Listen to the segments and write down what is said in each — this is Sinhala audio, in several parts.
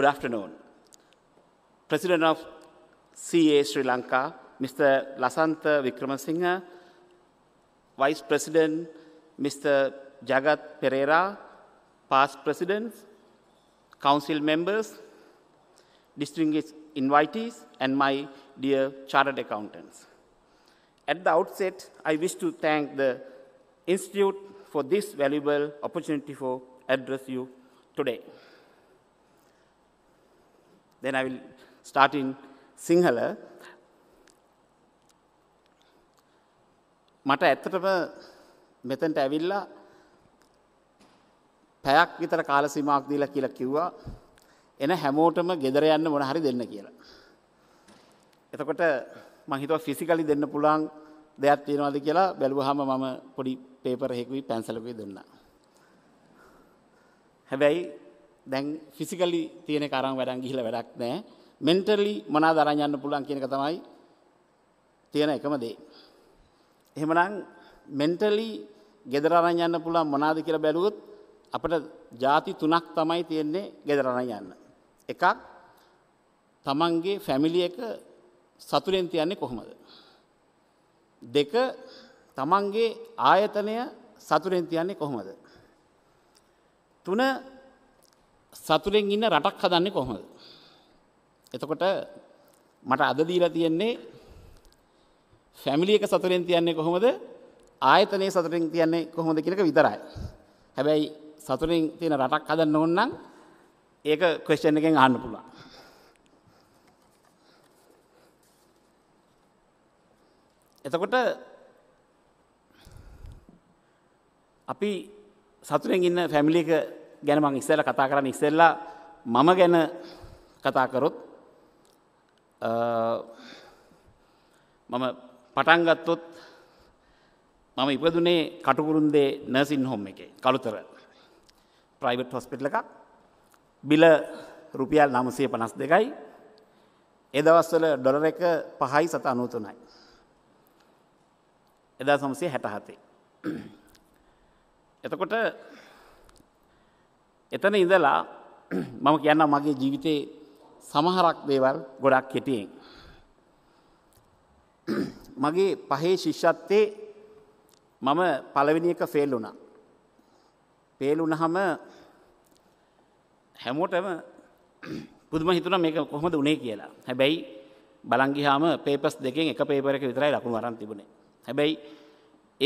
Good afternoon. President of CA Sri Lanka, Mr. Lasantha Vikramasinghe, Vice President, Mr. Jagat Pereira, past presidents, council members, distinguished invitees, and my dear chartered accountants. At the outset, I wish to thank the Institute for this valuable opportunity for address you today. Then I will start in Sinhala මට ඇත්තටම මෙතැන්ට ඇවිල්ලා පැයක් විතර කාලසිමාක් දීලා කියලා කිව්වා එන හැමෝටම ගෙදර යන්න මොන හරි දෙන්න කියලා. එතකොට මහිතව ෆිසිකලි දෙන්න පුළන් දෙයක් තියෙනවාද කියලා බැලුවහම මම පොඩි පේපරහෙකුයි පැන්සලකුයි දෙන්න. හැබැයි දැන් ෆිසිකලි තියෙන කරම් වැඩන් ගිහිල වැඩක් නෑ මෙන්ටලි මනා දරයන්න පුළුවන් කියනක තමයි තියෙන එකම දේ. එහෙමනම් මෙන්ටලි ගෙදරරන් යන්න පුළුවන් මොනාද කියලා බැලුවොත් අපට ಜಾති තුනක් තමයි තියෙන්නේ ගෙදරරන් යන්න. එකක් තමන්ගේ ෆැමිලි එක සතුරෙන් තියන්නේ කොහොමද? දෙක තමන්ගේ ආයතනය සතුරෙන් තියන්නේ කොහොමද? තුන සතුරෙන් ඉන්න රටක් හදන්නේ කොහොමද. එතකොට මට අද දීලා තියෙන්නේ ෆැමිලි එක සතුරෙන් තියන්නේ කොහොමද ආයතනයේ සතුරෙන් තියන්නේ කොහොමද කියන එක විතරයි. හැබැයි සතුරෙන් තියෙන රටක් හදන්න ඕන නම් ඒක ක්වෙස්චන් එකෙන් අහන්න පුළුවන්. එතකොට අපි සතුරෙන් ඉන්න ෆැමිලි එක ගැන මං ඉස්සෙල්ලා කතා කරන්න ඉස්සෙල්ලා මම ගැන කතා කරොත් මම පටන් ගත්තොත් මම ඉපදුනේ කටුකුරුන්දේ නර්සින් හොම් එකේ කළුතර ප්‍රයිවට් හොස්පිටල් එකක් බිල රුපියල් 952යි ඒ දවස්වල ඩොලර් එක 5යි 793යි 1967 එතකොට එතන ඉඳලා මම කියන්න මගේ ජීවිතේ සමහරක් දේවල් ගොඩක් කෙටියෙන්. මගේ පහේ ශිෂ්‍යත්තේ මම පළවෙනි එක ෆේල් වුණා. ෆේල් වුණාම හැමෝටම පුදුම හිතුණා මේක කොහොමද උනේ කියලා. හැබැයි බලන් ගියාම පේපර්ස් දෙකෙන් එක පේපර් එක විතරයි ලකුණු අරන් තිබුණේ. හැබැයි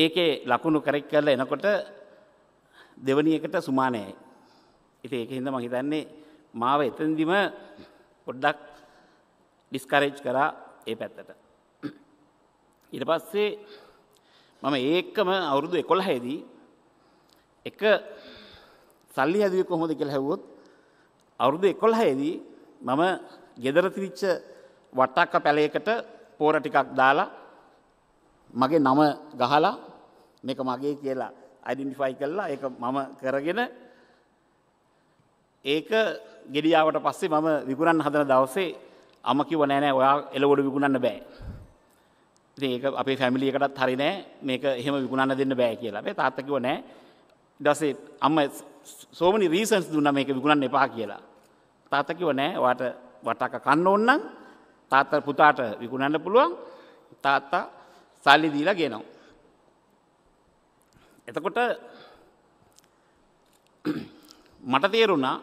ඒකේ ලකුණු කරෙක් කරලා එනකොට දෙවනි එකට සුමානයයි. ඉතින් ඒක හින්දා මම හිතන්නේ මාව එතෙන්දිම පොඩ්ඩක් ඩිස්කරේජ් කරා ඒ පැත්තට. ඊට පස්සේ මම ඒකම අවුරුදු 11 දී එක සල්ලි හැදුවේ කොහොමද කියලා හැවුවොත් අවුරුදු 11 දී මම ගෙදර තිබිච්ච වටක්ක පැලයකට පෝර ටිකක් දාලා මගේ නම ගහලා මේක මගේ කියලා අයිඩෙන්ටිෆයි කරලා ඒක මම කරගෙන ඒක ගෙඩියාවට පස්සේ මම විකුණන් හදන දවසේ අම කිව නෑනෑ ඔයා එලවොඩ විකුණන්න බෑ. ඒක අපේ ෆැමිලියකටත් හරි නෑ මේක එහෙම විකුණන්න දෙන්න බෑ කියලා බේ තාත්තකිව නෑ දසේ අම්ම සෝමනි රීසන්ස් දුන්න මේක විකුණන්න එපා කියලා. තාත්තකිව නෑ වාට වටක කන්න ඕන්නම් තාත්ත පුතාට විකුණන්න පුළුවන් තාත්තා සල්ලි දීලා ගෙනවා. එතකොට මට තේරුණා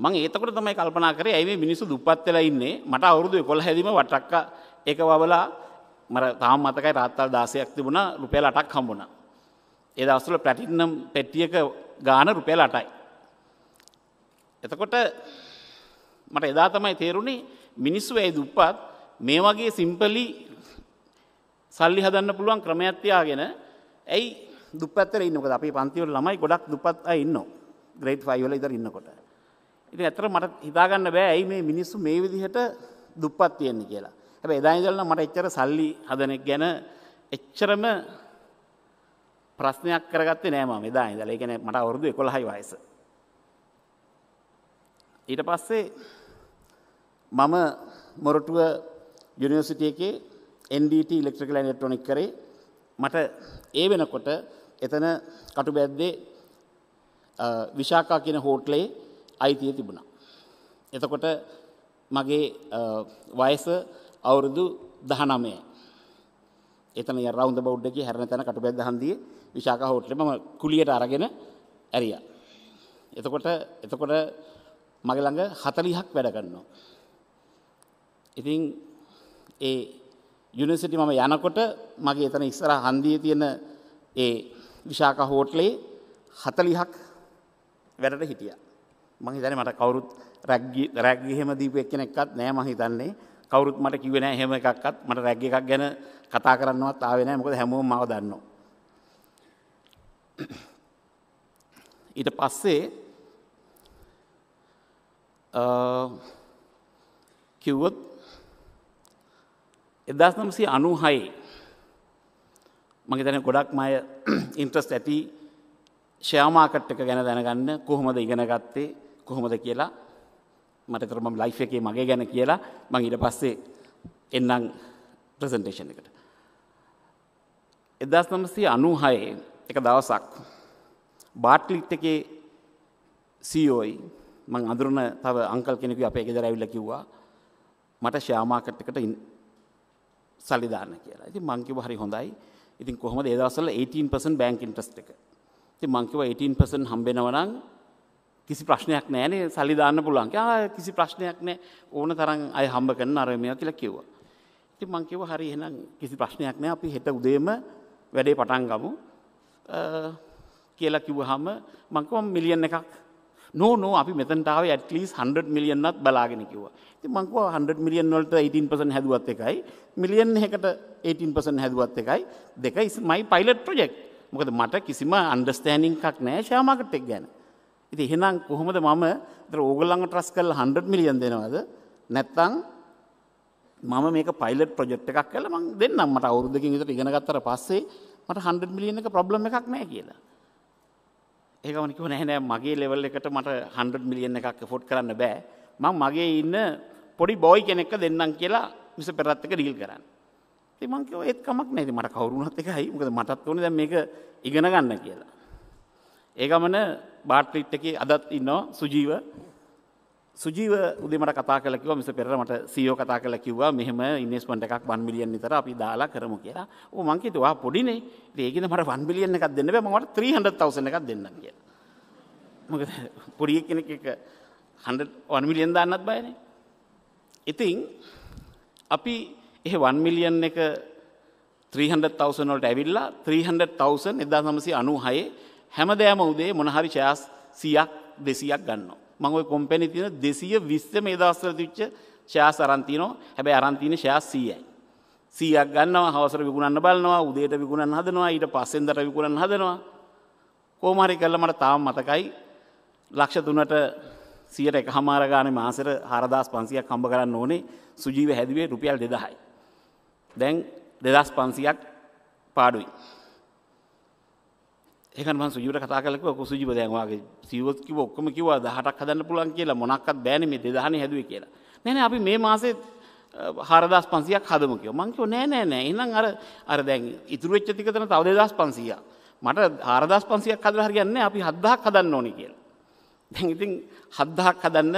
මං ඒතකොට තමයි කල්පනා කරේ ඇයි මේ මිනිස්සු දුප්පත් වෙලා ඉන්නේ මට අවුරුදු 11 හැදීම වටක්ක එක වවලා මර තාම මතකයි රාත්තරල් 16ක් තිබුණා රුපියල් 8ක් හම්බුණා ඒ දවස්වල ප්ලැටිනම් පෙට්ටියක ගාන රුපියල් 8යි එතකොට මට එදා තමයි තේරුණේ මිනිස්සු ඇයි දුප්පත් මේ වගේ සිම්පලි සල්ලි හදන්න පුළුවන් ක්‍රමයක් තියාගෙන ඇයි දුප්පත් වෙලා ඉන්නේ මොකද අපේ පන්තිවල ළමයි ගොඩක් දුප්පත් අය ඉන්නවා ග්‍රේඩ් 5 වල ඉඳලා ඉන්නකොට ඉතින් ඇතර මට හිතාගන්න බෑ ඇයි මේ මිනිස්සු මේ විදිහට දුප්පත් තියෙන්නේ කියලා. හැබැයි එදා ඉඳලා මට එච්චර සල්ලි හදනෙක් ගැන එච්චරම ප්‍රශ්නයක් කරගත්තේ නෑ මම එදා ඉඳලා. ඒ කියන්නේ මට අවුරුදු 11යි වයස. ඊට පස්සේ මම මොරටුව යුනිවර්සිටි එකේ NDT ඉලෙක්ට්‍රිකල් ඇන්ඩ් ඉලෙක්ට්‍රොනික කරේ. මට ඒ වෙනකොට එතන කටුබැද්දේ විශාකා කියන හෝටලේ අයිතිය තිබුණා. එතකොට මගේ වයස අවුරුදු දහනමය. එතන රවුන්ද බෞද්ධගේ හැරණ තැන කටුබැක් දහන්දිය විශාක හෝටලේ මම කුලියට අරගෙන ඇරියා. එතකොට එතකොට මගේ ළඟ 40ක් වැඩ කරනවා. ඉතින් ඒ යුනිවර්සිටි මම යනකොට මගේ එතන ඉස්සර හන්දියේ තියෙන ඒ විශාක හෝටලේ 40ක් වැඩට හිටියා. මං හිතන්නේ මට කවුරුත් රැග්ගි රැග්ගි එහෙම දීපු එක්කෙනෙක්වත් නෑ මං හිතන්නේ කවුරුත් මට කිව්වේ නෑ එහෙම එකක්වත් මට රැග් එකක් ගැන කතා කරන්නවත් ආවේ නෑ මොකද හැමෝම මාව දන්නවා ඊට පස්සේ කිව්වොත් එදස් නම්සි අනුහයි මගේ තැන ගොඩක් මය ඉන්ට්‍රස් ඇති ෂයාමාකට් එක ගැන දැනගන්න කොහොමද ඉගෙන ගත්තේ කොහොමද කියලා මට කරම ලයිෆ් එකේ මගේ ගැන කියලා මං ඊට පස්සේ එන්නම් ප්‍රසන්ටේෂන් එකට. එදස් නමසය අනුහයේ එක දවසක් බාට්ලිට් එකේ සීෝයි e මං අඳුරන තව අංකල් කෙනෙකු අප එකෙදර ඇවිල්ල කිව්වා මට ශ්‍යාමාකට්කට සල්ලිධාන කියලා ඇති මංකිව හරි හොඳයි ඉතින් කොහොම ඒදවසල 18 පසන් බැංක ඉන්ට්‍රස්ට එක ති මංකිව 18 පසන් හම්බෙනවනං කිසි ප්‍රශ්නයක් නෑනේ සල්ලි දාන්න පුළුවන්. ආ කිසි ප්‍රශ්නයක් නෑ. ඕන තරම් අය හම්බ කරන අර මේවා කියලා කිව්වා. ඉතින් මං කිව්වා හරි එහෙනම් කිසි ප්‍රශ්නයක් නෑ. අපි හෙට උදේම වැඩේ පටන් ගමු. කියලා කිව්වහම මං කිව්වා මිලියන් එකක් නෝ නෝ අපි මෙතනට ආවේ at least 100 million නත් බලාගෙන කිව්වා. ඉතින් මං කිව්වා 100 million වලට 18% හැදුවත් එකයි මිලියන් එකකට 18% හැදුවත් එකයි දෙක is my pilot project. මොකද මට කිසිම understanding එකක් නෑ share market එක ගැන. ඉතින් එහෙනම් කොහොමද මම ඒතර ඕගොල්ලන්ව ට්‍රස්ට් කරලා 100 මිලියන් දෙනවද? නැත්තම් මම මේක පයිලට් ප්‍රොජෙක්ට් එකක් කරලා මං දෙන්නම් මට අවුරුද්දකින් විතර ඉගෙන ගත්තට පස්සේ මට 100 මිලියන් එක ප්‍රොබ්ලම් එකක් නැහැ කියලා. ඒකම කිව්ව නෑ නෑ මගේ ලෙවල් එකට මට 100 මිලියන් එකක් එෆෝඩ් කරන්න බෑ. මං මගේ ඉන්න පොඩි බොයි කෙනෙක්ට දෙන්නම් කියලා මිස පෙරත් එක ඩීල් කරන්න. ඉතින් මං කිව්වා ඒත් කමක් නැහැ. ඉතින් මට කවුරුණත් එකයි. මොකද මටත් ඕනේ දැන් මේක ඉගෙන ගන්න කියලා. ඒ ගමන බාට්ලිට් එකේ අදත් ඉන්නවා සුජීව සුජීව උදේමට කතා කළ කිව්වා මිස පෙරර මට සීයෝ කතා කළ කිව්වා මෙහෙම ඉන්වෙස්ට්මන්ට් එකක් 1 මිලියන් විතර අපි දාලා කරමු කියලා. ඕ මං කිව්වා පොඩිනේ. ඉතින් ඒකින මට 1 මිලියන් එකක් දෙන්න බෑ මම වට 300000 එකක් දෙන්නම් කියලා. මොකද පොඩි කෙනෙක් එක 100 1 මිලියන් දාන්නත් බයනේ. ඉතින් අපි එහ 1 මිලියන් එක 300000 වලට ඇවිල්ලා 300000 1996 හැමදෑම උදේ මොනහරි ශෑස් සියක් දෙසියක් ගන්න. මංව කොම්පැනි තින දෙසිය විස්තම ඒදස්සර තිච්ච ශෑස් අරන්තිනෝ හැබැ අරන්තින ශෑස් සීයයි. සීයක් ගන්නවා හවසර විකුණන්න බලනවා උදේට විකුණන් හදනවා ඊට පස්සෙන්දර විකුණන් හදනවා. කෝමහරි කල්ල මට තාම මතකයි ලක්ෂ තුනට සියට එක හමාරගාන මාසර හරදස් පන්සියක් කම්බ කරන්න ඕනේ සුජීව හැදිවේ රුපියල් දෙදහයි. දැන් දෙදස් පන්සියක් පාඩුයි. ඒකන් මම සුජීවට කතා කරලා කිව්වා කුසුජීව දැන් ඔයාගේ සිවොත් කිව්ව ඔක්කොම කිව්වා 18ක් හදන්න පුළුවන් කියලා මොනක්වත් බෑනේ මේ 2000 හැදුවේ කියලා. නෑ නෑ අපි මේ මාසේ 4500ක් හදමු කිව්වා. මං කිව්වා නෑ නෑ නෑ එහෙනම් අර අර දැන් ඉතුරු වෙච්ච ටික තන තව 2500ක්. මට 4500ක් හදලා හරියන්නේ නෑ අපි 7000ක් හදන්න ඕනේ කියලා. දැන් ඉතින් 7000ක් හදන්න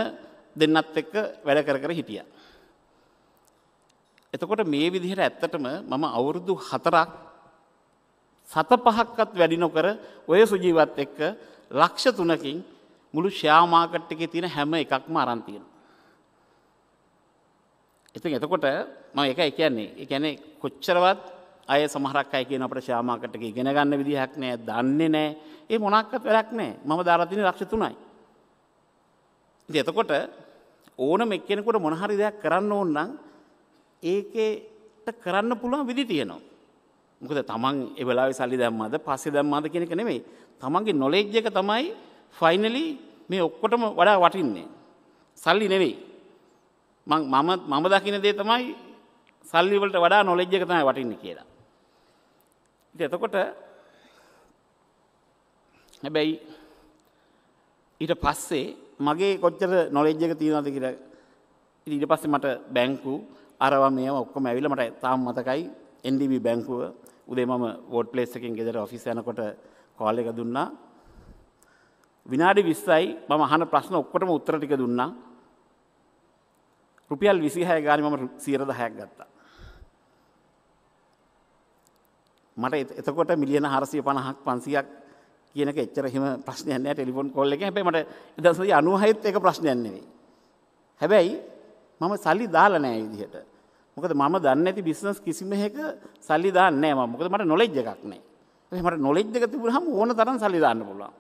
දෙන්නත් එක්ක වැඩ කර කර හිටියා. එතකොට මේ විදිහට ඇත්තටම මම අවුරුදු 4ක් සත පහක්කත් වැඩි නොකර ඔය සුජීවත් එක්ක ලක්ෂ තුනකින් මුළු ශ්‍යාමාකට් එකේ තියෙන හැම එකක්ම අරන් තියෙනවා. ඉතින් එතකොට මම ඒකයි කියන්නේ. ඒ කියන්නේ කොච්චරවත් අය සමහරක් අය කියන අපිට ශ්‍යාමාකට් එක ඉගෙන ගන්න විදිහක් නෑ, දන්නේ නෑ. ඒ මොනක්වත් වැඩක් නෑ. මම දාලා තියෙන ලක්ෂ තුනයි. ඉතින් එතකොට ඕනම එක්කෙනෙකුට මොන හරි දෙයක් කරන්න ඕන නම් ඒකේට කරන්න පුළුවන් විදි තියෙනවා. මොකද තමන් ඒ වෙලාවේ සල්ලි දැම්මද පස්සේ දැම්මද කියන එක නෙමෙයි. තමන්ගේ නොලෙජ් එක තමයි ෆයිනලි මේ ඔක්කොටම වඩා වටින්නේ. සල්ලි නෙවෙයි. මං මම මම දකින දේ තමයි සල්ලි වලට වඩා නොලෙජ් එක තමයි වටින්නේ කියලා. ඉතින් එතකොට හැබැයි ඊට පස්සේ මගේ කොච්චර නොලෙජ් එක තියෙනවද කියලා ඉතින් ඊට පස්සේ මට බැංකු අරවා මේවා ඔක්කොම ඇවිල්ලා මට තාම මතකයි NDB බැංකුව උදේ මම වෝඩ් ප්ලේස් එකෙන් ගෙදර ඔෆිස් යනකොට කෝල් එක දුන්නා. විනාඩි 20යි මම අහන ප්‍රශ්න ඔක්කොටම උත්තර ටික දුන්නා. රුපියල් 26 ගානේ මම 110ක් ගත්තා. මට එතකොට මිලියන 450ක් 500ක් කියන එක එච්චර හිම ප්‍රශ්නයක් නෑ ටෙලිෆෝන් කෝල් එකෙන්. හැබැයි මට 1996ත් ඒක ප්‍රශ්නයක් නෙවෙයි. හැබැයි මම සල්ලි දාලා නෑ විදිහට. මොකද මම දන්න ඇති බිස්නස් කිසිම එක සල්ලි දාන්නේ නැහැ මම. මොකද මට නොලෙජ් එකක් නැහැ. ඒ මට නොලෙජ් එක තිබුණාම ඕන තරම් සල්ලි දාන්න පුළුවන්.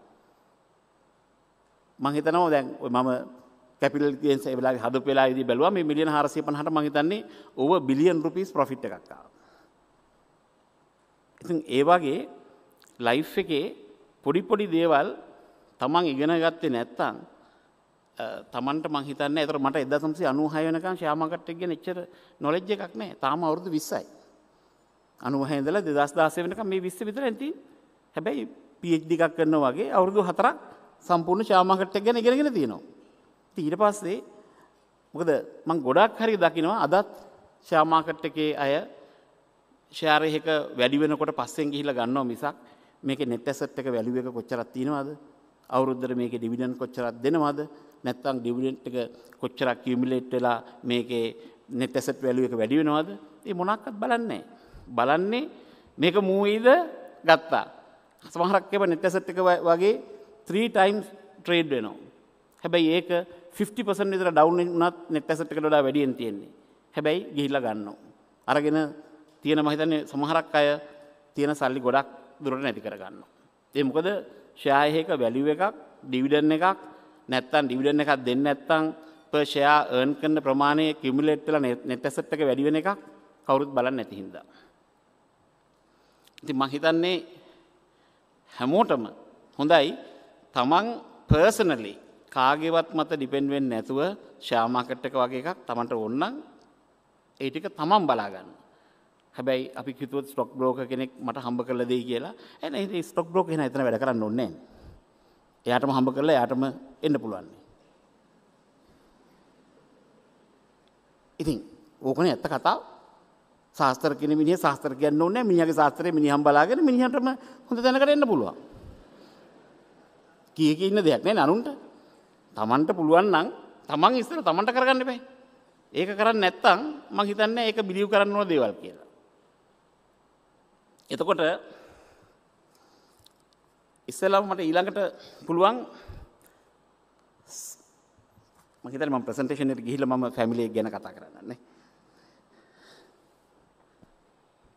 මං හිතනවා දැන් ඔය මම කැපිටල් ගේන්ස් ඒ වෙලාවේ හදපු වෙලාවේදී බැලුවා මේ මිලියන 450ට මං හිතන්නේ ඕව බිලියන් රුපීස් ප්‍රොෆිට් එකක් ආවා. ඉතින් ඒ වගේ ලයිෆ් එකේ පොඩි පොඩි දේවල් තමන් ඉගෙන ගත්තේ නැත්නම් තමන්ට මහිතන්න ඇතර මට එදසම්සේ අනුහය වනකම් ශ්‍යාමකට්ටක්ග එච්චර නොලෙජ්ජ එකක් නෑ තාම අවුරුදු විස්සයි. අනුහහිදල දෙදස් දාසය වනක මේ විස්ස විතර ඇති හැබැයි පියෙක්්දිකක් කරන්න වගේ අවුරුදු හතරක් සම්පූර්ණ ශාමකට්ටක් ගැන ගෙනගෙන තියෙනවා. ඊට පස්සේ මොකද මං ගොඩක් හරි දකිනවා අදත් ශාමාකට්ට එකේ අය ශාරයක වැඩි වෙනකොට පස්සෙන් ගිහිල ගන්නවා මිසක් මේක නෙට්ඇසට් එක වැලිුව එක කොච්චරත් තියෙනවාද අවුරුද්දර මේක ඩිවිඩන් කොච්චරත් දෙනවාද නැත්තම් ඩිවිඩන්ට් එක කොච්චරක් කියමිලේට් වෙලා මේකේ net asset value එක වැඩි වෙනවද? ඒ මොනක්වත් බලන්නේ බලන්නේ මේක මූවීද ගත්තා. සමහරක් ඒවා net asset එක වගේ 3 times trade වෙනවා. හැබැයි ඒක 50% විතර down වුණත් net asset එකට වඩා වැඩියෙන් තියෙන්නේ. හැබැයි ගිහිල්ලා ගන්නවා. අරගෙන තියෙන මම හිතන්නේ සමහරක් අය තියෙන සල්ලි ගොඩක් දුරට නැති කරගන්නවා. ඒ මොකද ෂෙයා එකක වැලියු එකක්, ඩිවිඩන්ඩ් එකක් නැත්තන් ඩිවිඩන් එකක් දෙන්න ඇත්තං පර්ෂයා ඒර්න් කරන්න ප්‍රමාණය කිමිලෙට්ල නැටසට් එක වැඩිවෙන එකක් කවුරුත් බලන්න නැතිහින්ද. ඉති මහිතන්නේ හැමෝටම හොඳයි තමන් පර්සනලි කාගෙවත් මත ඩිපෙන්වෙන් නැතුව ශාමාකට්ටක වගේ එකක් තමන්ට ඔන්නන් ඒටික තමන් බලාගන්න. හැබැයි අපි කිතුවත් ස්ටොක් බ්‍රෝක කෙනෙක් මට හම්බ කරල දෙයි කියලා ඇ ස්ටොක් බ්‍රෝක හෙන එතන වැඩ කරන්න ඔන්නේ. එයාටම හම්බ කරලා එයාටම එන්න පුළුවන්. ඉතින් ඕකනේ ඇත්ත කතාව. ශාස්ත්‍ර කියන මිනිහ ශාස්ත්‍ර කියන්න ඕනේ මිනිහාගේ ශාස්ත්‍රයේ මිනිහම් බලාගෙන මිනිහටම හොඳ තැනකට එන්න පුළුවන්. කී කී ඉන්න දෙයක් නේ නනුන්ට. Tamanට පුළුවන් නම් Taman ඉස්සර Tamanට කරගන්න බෑ. ඒක කරන්නේ නැත්තම් මම හිතන්නේ ඒක බිලීව් කරන්න ඕන දේවල් කියලා. එතකොට ඉස්සෙල්ලාම මට ඊළඟට පුළුවන් මම හිතන්නේ මම ප්‍රසන්ටේෂන් එකට ගිහිල්ලා මම ෆැමිලි එක ගැන කතා කරන්න නේ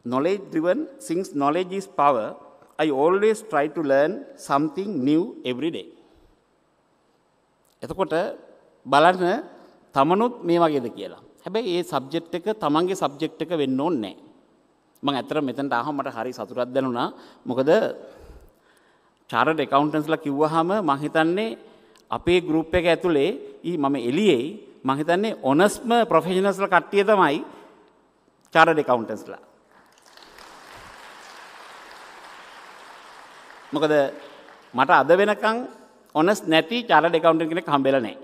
knowledge driven since knowledge is power i always try to learn something new every day එතකොට බලන්න තමනුත් මේ වගේද කියලා හැබැයි ඒ සබ්ජෙක්ට් එක තමන්ගේ සබ්ජෙක්ට් එක වෙන්න ඕනේ නැහැ මම ඇත්තට මෙතනට ආවම මට හරි සතුටක් දැනුණා මොකද චාර්ටඩ් ඇකවුන්ටන්ස්ලා කිව්වහම මම හිතන්නේ අපේ ගෲප් එක ඇතුලේ ඊ මම එළියේයි මම හිතන්නේ ඔනස්ම ප්‍රොෆෙෂනල්ස්ලා කට්ටිය තමයි චාර්ටඩ් ඇකවුන්ටන්ස්ලා. මොකද මට අද වෙනකන් ඔනස් නැති චාර්ටඩ් ඇකවුන්ටන්ට් කෙනෙක් හම්බෙලා නැහැ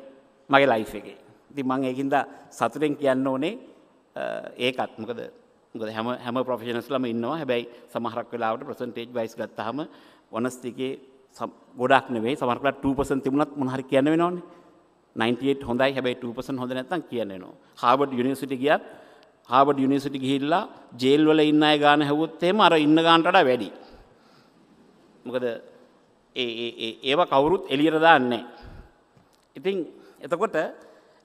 මගේ ලයිෆ් එකේ. ඉතින් මම ඒකින්ද සතුටෙන් කියන්න ඕනේ ඒකත් මොකද මොකද හැම හැම ප්‍රොෆෙෂනල්ස්ලාම ඉන්නවා. හැබැයි සමහරක් වෙලාවට ප්‍රසන්ටේජ් වයිස් ගත්තාම වනස්තිකේ ගොඩක් නෙවෙයි සමහරකට 2% තිබුණත් මොන හරි කියන්න වෙනවනේ 98 හොඳයි හැබැයි 2% හොඳ නැත්නම් කියන්න වෙනවා හාවර්ඩ් යුනිවර්සිටි ගියත් හාවර්ඩ් යුනිවර්සිටි ගිහිල්ලා ජේල් වල ඉන්න අය ගාන හැවුවොත් එහෙම අර ඉන්න ගානට වඩා වැඩි මොකද ඒ ඒ ඒව කවුරුත් එළියට දාන්නේ ඉතින් එතකොට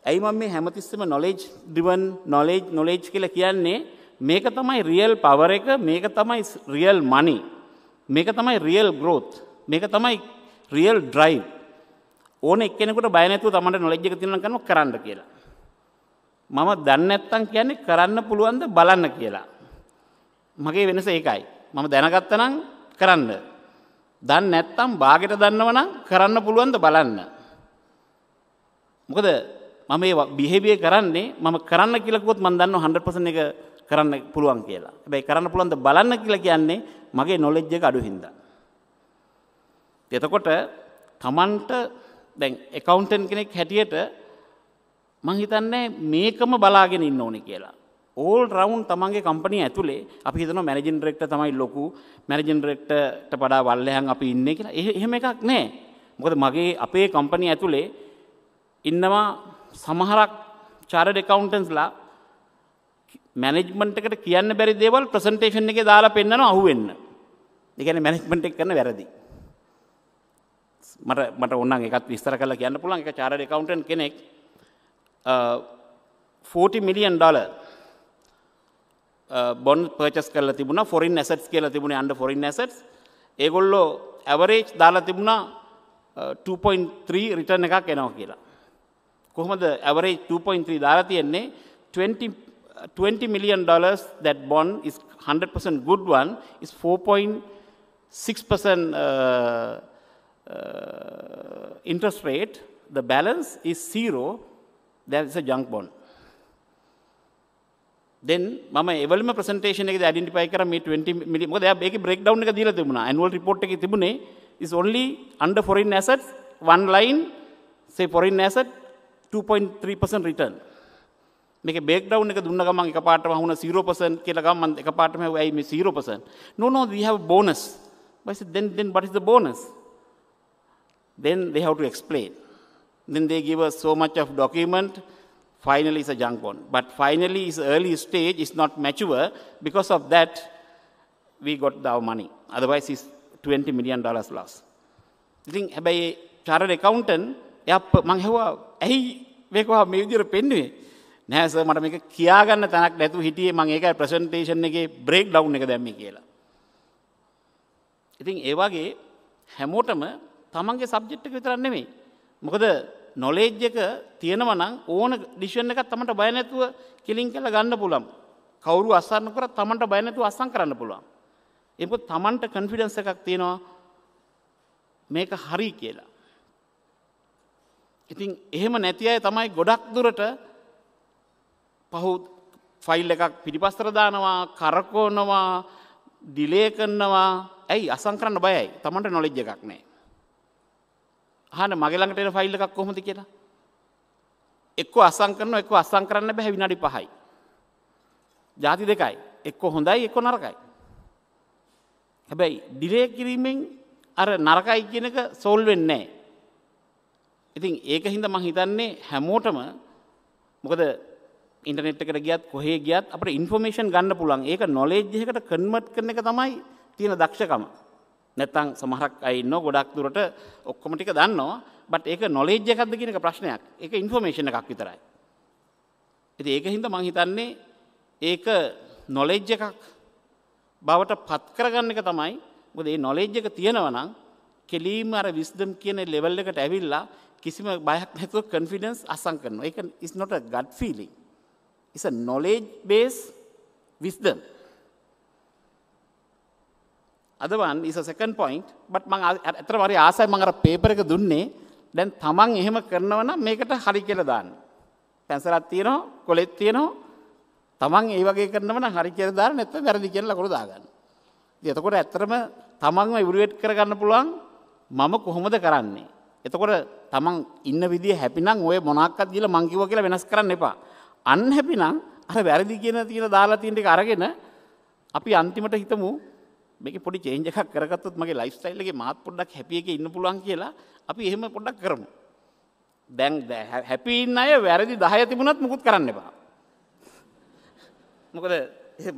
ඇයි මම මේ හැමතිස්සෙම නොලෙජ් ඩ්‍රිවන් නොලෙජ් නොලෙජ් කියලා කියන්නේ මේක තමයි රියල් පවර එක මේක තමයි රියල් මනි මේක තමයි රියල් ග්‍රෝත් මේක තමයි රියල් ඩ්‍රයිව් ඕන එක්කෙනෙකුට බය නැතුව තමන්ට නොලෙජ් එක තියෙනවා කරනවා කරන්න කියලා. මම දන්නේ නැත්තම් කියන්නේ කරන්න පුළුවන්ද බලන්න කියලා. මගේ වෙනස ඒකයි. මම දැනගත්තා නම් කරන්න. දන්නේ නැත්තම් ਬਾගෙට දන්නව නම් කරන්න පුළුවන්ද බලන්න. මොකද මම මේ බිහෙවිය කරන්නේ මම කරන්න කියලා කිව්වොත් මම දන්නවා 100% එක කරන්න පුළුවන් කියලා. හැබැයි කරන්න පුළුවන් ද බලන්න කියලා කියන්නේ මගේ නොලෙජ් එක අඩු හින්දා. එතකොට Tamanට දැන් accountants කෙනෙක් හැටියට මං හිතන්නේ මේකම බලාගෙන ඉන්න ඕනේ කියලා. ඕල් රවුන් තමන්ගේ කම්පනී ඇතුලේ අපි හිතන මැනජින් ඩිරෙක්ටර් තමයි ලොකු මැනජින් ඩිරෙක්ටර්ට වඩා වල්ලයන් අපි ඉන්නේ කියලා. එහෙම එකක් නැහැ. මොකද මගේ අපේ කම්පනී ඇතුලේ ඉන්නවා සමහරක් chartered accountants ලා මැනෙජ්මන්ට්කට කියන්න බැරි දේවල් ප්‍රසන්ටේෂන් එක දාලා පෙන්න්නන අහුවෙන්න එකන මැනෙක්මට එක් කරන වැරදි. මට මට ඔන්න එකත් විස්තර කල කියන්න පුළන් එක චාර එකකවුන්ටන් කෙනෙක් 40 මිලියන් ඩොල බොන් පර්චස් කල තිබුණ ෆොරින් ඇසට් කියලා තිබුණ අන්ඩ ෆොරින් ඇසට් ඒගොල්ලෝ ඇවරේජ් දාලා තිබුණ 2.3 රිටර්න එකක් එනවා කියලා. කොහොමද ඇවරේ 2.3 දාලා තියෙන්නේ $20 million, that bond is 100% good one, is 4.6% uh, uh, interest rate. The balance is zero. That is a junk bond. then mama එවලම presentation එක ඩින්ටිපයි කර මේ twenty million. මිලියන් මොකද එයා breakdown. බ්‍රේක්ඩවුන් එක දීලා Annual report. රිපෝට් එකේ is only under foreign assets one line say foreign asset 2.3% return మేకే బ్యాక్ గ్రౌండ్ ఏక దున్న గమ్మం ఏక పార్టమ హున సిరోపసన్ కిల గమ్మం ఏక పార్టమ హు ఐ మే సిరోపసన్ no no we have bonus బైసి then then what is the bonus then they have to explain then they give us so much of document finally is a junk one but finally is early stage is not mature because of that we got though money otherwise is 20 million dollars loss ఇతింగ్ హబై చారర్ అకౌంటెంట్ యాప్ మం హువా ఐ మే కోవ మి విదిర పెన్నవే නෑ සර් මට මේක කියාගන්න තැනක් නැතුව හිටියේ මම ඒකයි ප්‍රසන්ටේෂන් එකේ බ්‍රේක් ඩවුන් එක දැම්මේ කියලා. ඉතින් ඒ වගේ හැමෝටම තමන්ගේ සබ්ජෙක්ට් එක විතරක් නෙමෙයි. මොකද නොලේජ් එක තියෙනවා නම් ඕන ඩිසිෂන් එකක් තමන්ට බය නැතුව කිලින් කියලා ගන්න පුළුවන්. කවුරු අසන්න කරත් තමන්ට බය නැතුව අසම් කරන්න පුළුවන්. ඒක තමන්ට කන්ෆිඩන්ස් එකක් තියෙනවා මේක හරි කියලා. ඉතින් එහෙම නැති අය තමයි ගොඩක් දුරට පහු ෆයිල් එකක් පිටිපස්ත්‍රදානවා කරකෝනවා ඩිලේ කරනවා ඇයි අසංකරන්න බයයි තමන්ට නොලෙජ් එකක් නෑ. හන මගලඟට එන ෆයිල් එකක් කොහොමති කියලා. එක්ක අසංකරන එක අසංකරන්න බැහැ විනාඩි පහයි. ජාති දෙකයි එක්ක හොඳයි එක්ක නරකයි. හැබැයි ඩිලේ කිරීමෙන් අර නරකයි කියනක සෝල් වෙන්නේ. ඉතින් ඒක හින්ද මං හිතන්නේ හැමෝටම මොකද ඉන්ටනෙට් එකට ගියත් කොහේ ගියත් අපට ඉන්ෆෝමේෂන් ගන්න පුළුවන් ඒක නොලෙජ් එකකට කන්වර්ට් කරන එක තමයි තියෙන දක්ෂකම නැත්තම් සමහරක් අය ඉන්නවා ගොඩක් දුරට ඔක්කොම ටික දන්නවා බට් ඒක නොලෙජ් එකක්ද කියන එක ප්‍රශ්නයක් ඒක ඉන්ෆෝමේෂන් එකක් විතරයි ඉතින් ඒක හින්දා මම හිතන්නේ ඒක නොලෙජ් එකක් බවට පත් කරගන්න එක තමයි මොකද මේ නොලෙජ් එක තියෙනවා නම් කෙලීම අර විස්ඩම් කියන ලෙවල් එකට ඇවිල්ලා කිසිම බයක් නැතුව කන්ෆිඩන්ස් අසං කරනවා ඒක is not a gut feeling is a knowledge based wisdom. අදවන් ඉස සැකන් පොයින්ට් බට මං ඇතර වරි ආසයි මඟර පේපර එක දුන්නේ දැන් තමන් එහෙම කරනවන මේකට හරි කියලදාන්න. පැන්සරත් තියනවා කොලෙත් තියනවා තමන් ඒ වගේ කරනවන හරි කියලදාර නැත වැරදි කියල කොළ දාගන්න. එතකොට ඇත්තරම තමන්ම ඉවරුවට් කරගන්න පුළුවන් මම කොහොමද කරන්නේ. එතකොට තමන් ඉන්න විදි හැපිනම් ඔය මොනක්කත් දිල මංකිව කියලා වෙනස් කරන්න එපා අන්හැපිනං අර වැරදි කියන තියෙන දාලාතින්ට එක අරගෙන අපි අන්තිමට හිතමු මේක පොඩි චේන්ජ එකක් කරගත්තොත් මගේ ලයිස්ටයිල්ලගේ මාත් පොඩ්ඩක් හැපිය එක ඉන්න පුළුවන් කියලා අපි එහෙම පොඩ්ඩක් කරමු. දැන් හැපින්න අය වැරදි දහය තිබුණත් මුකුත් කරන්න එපා. මොකද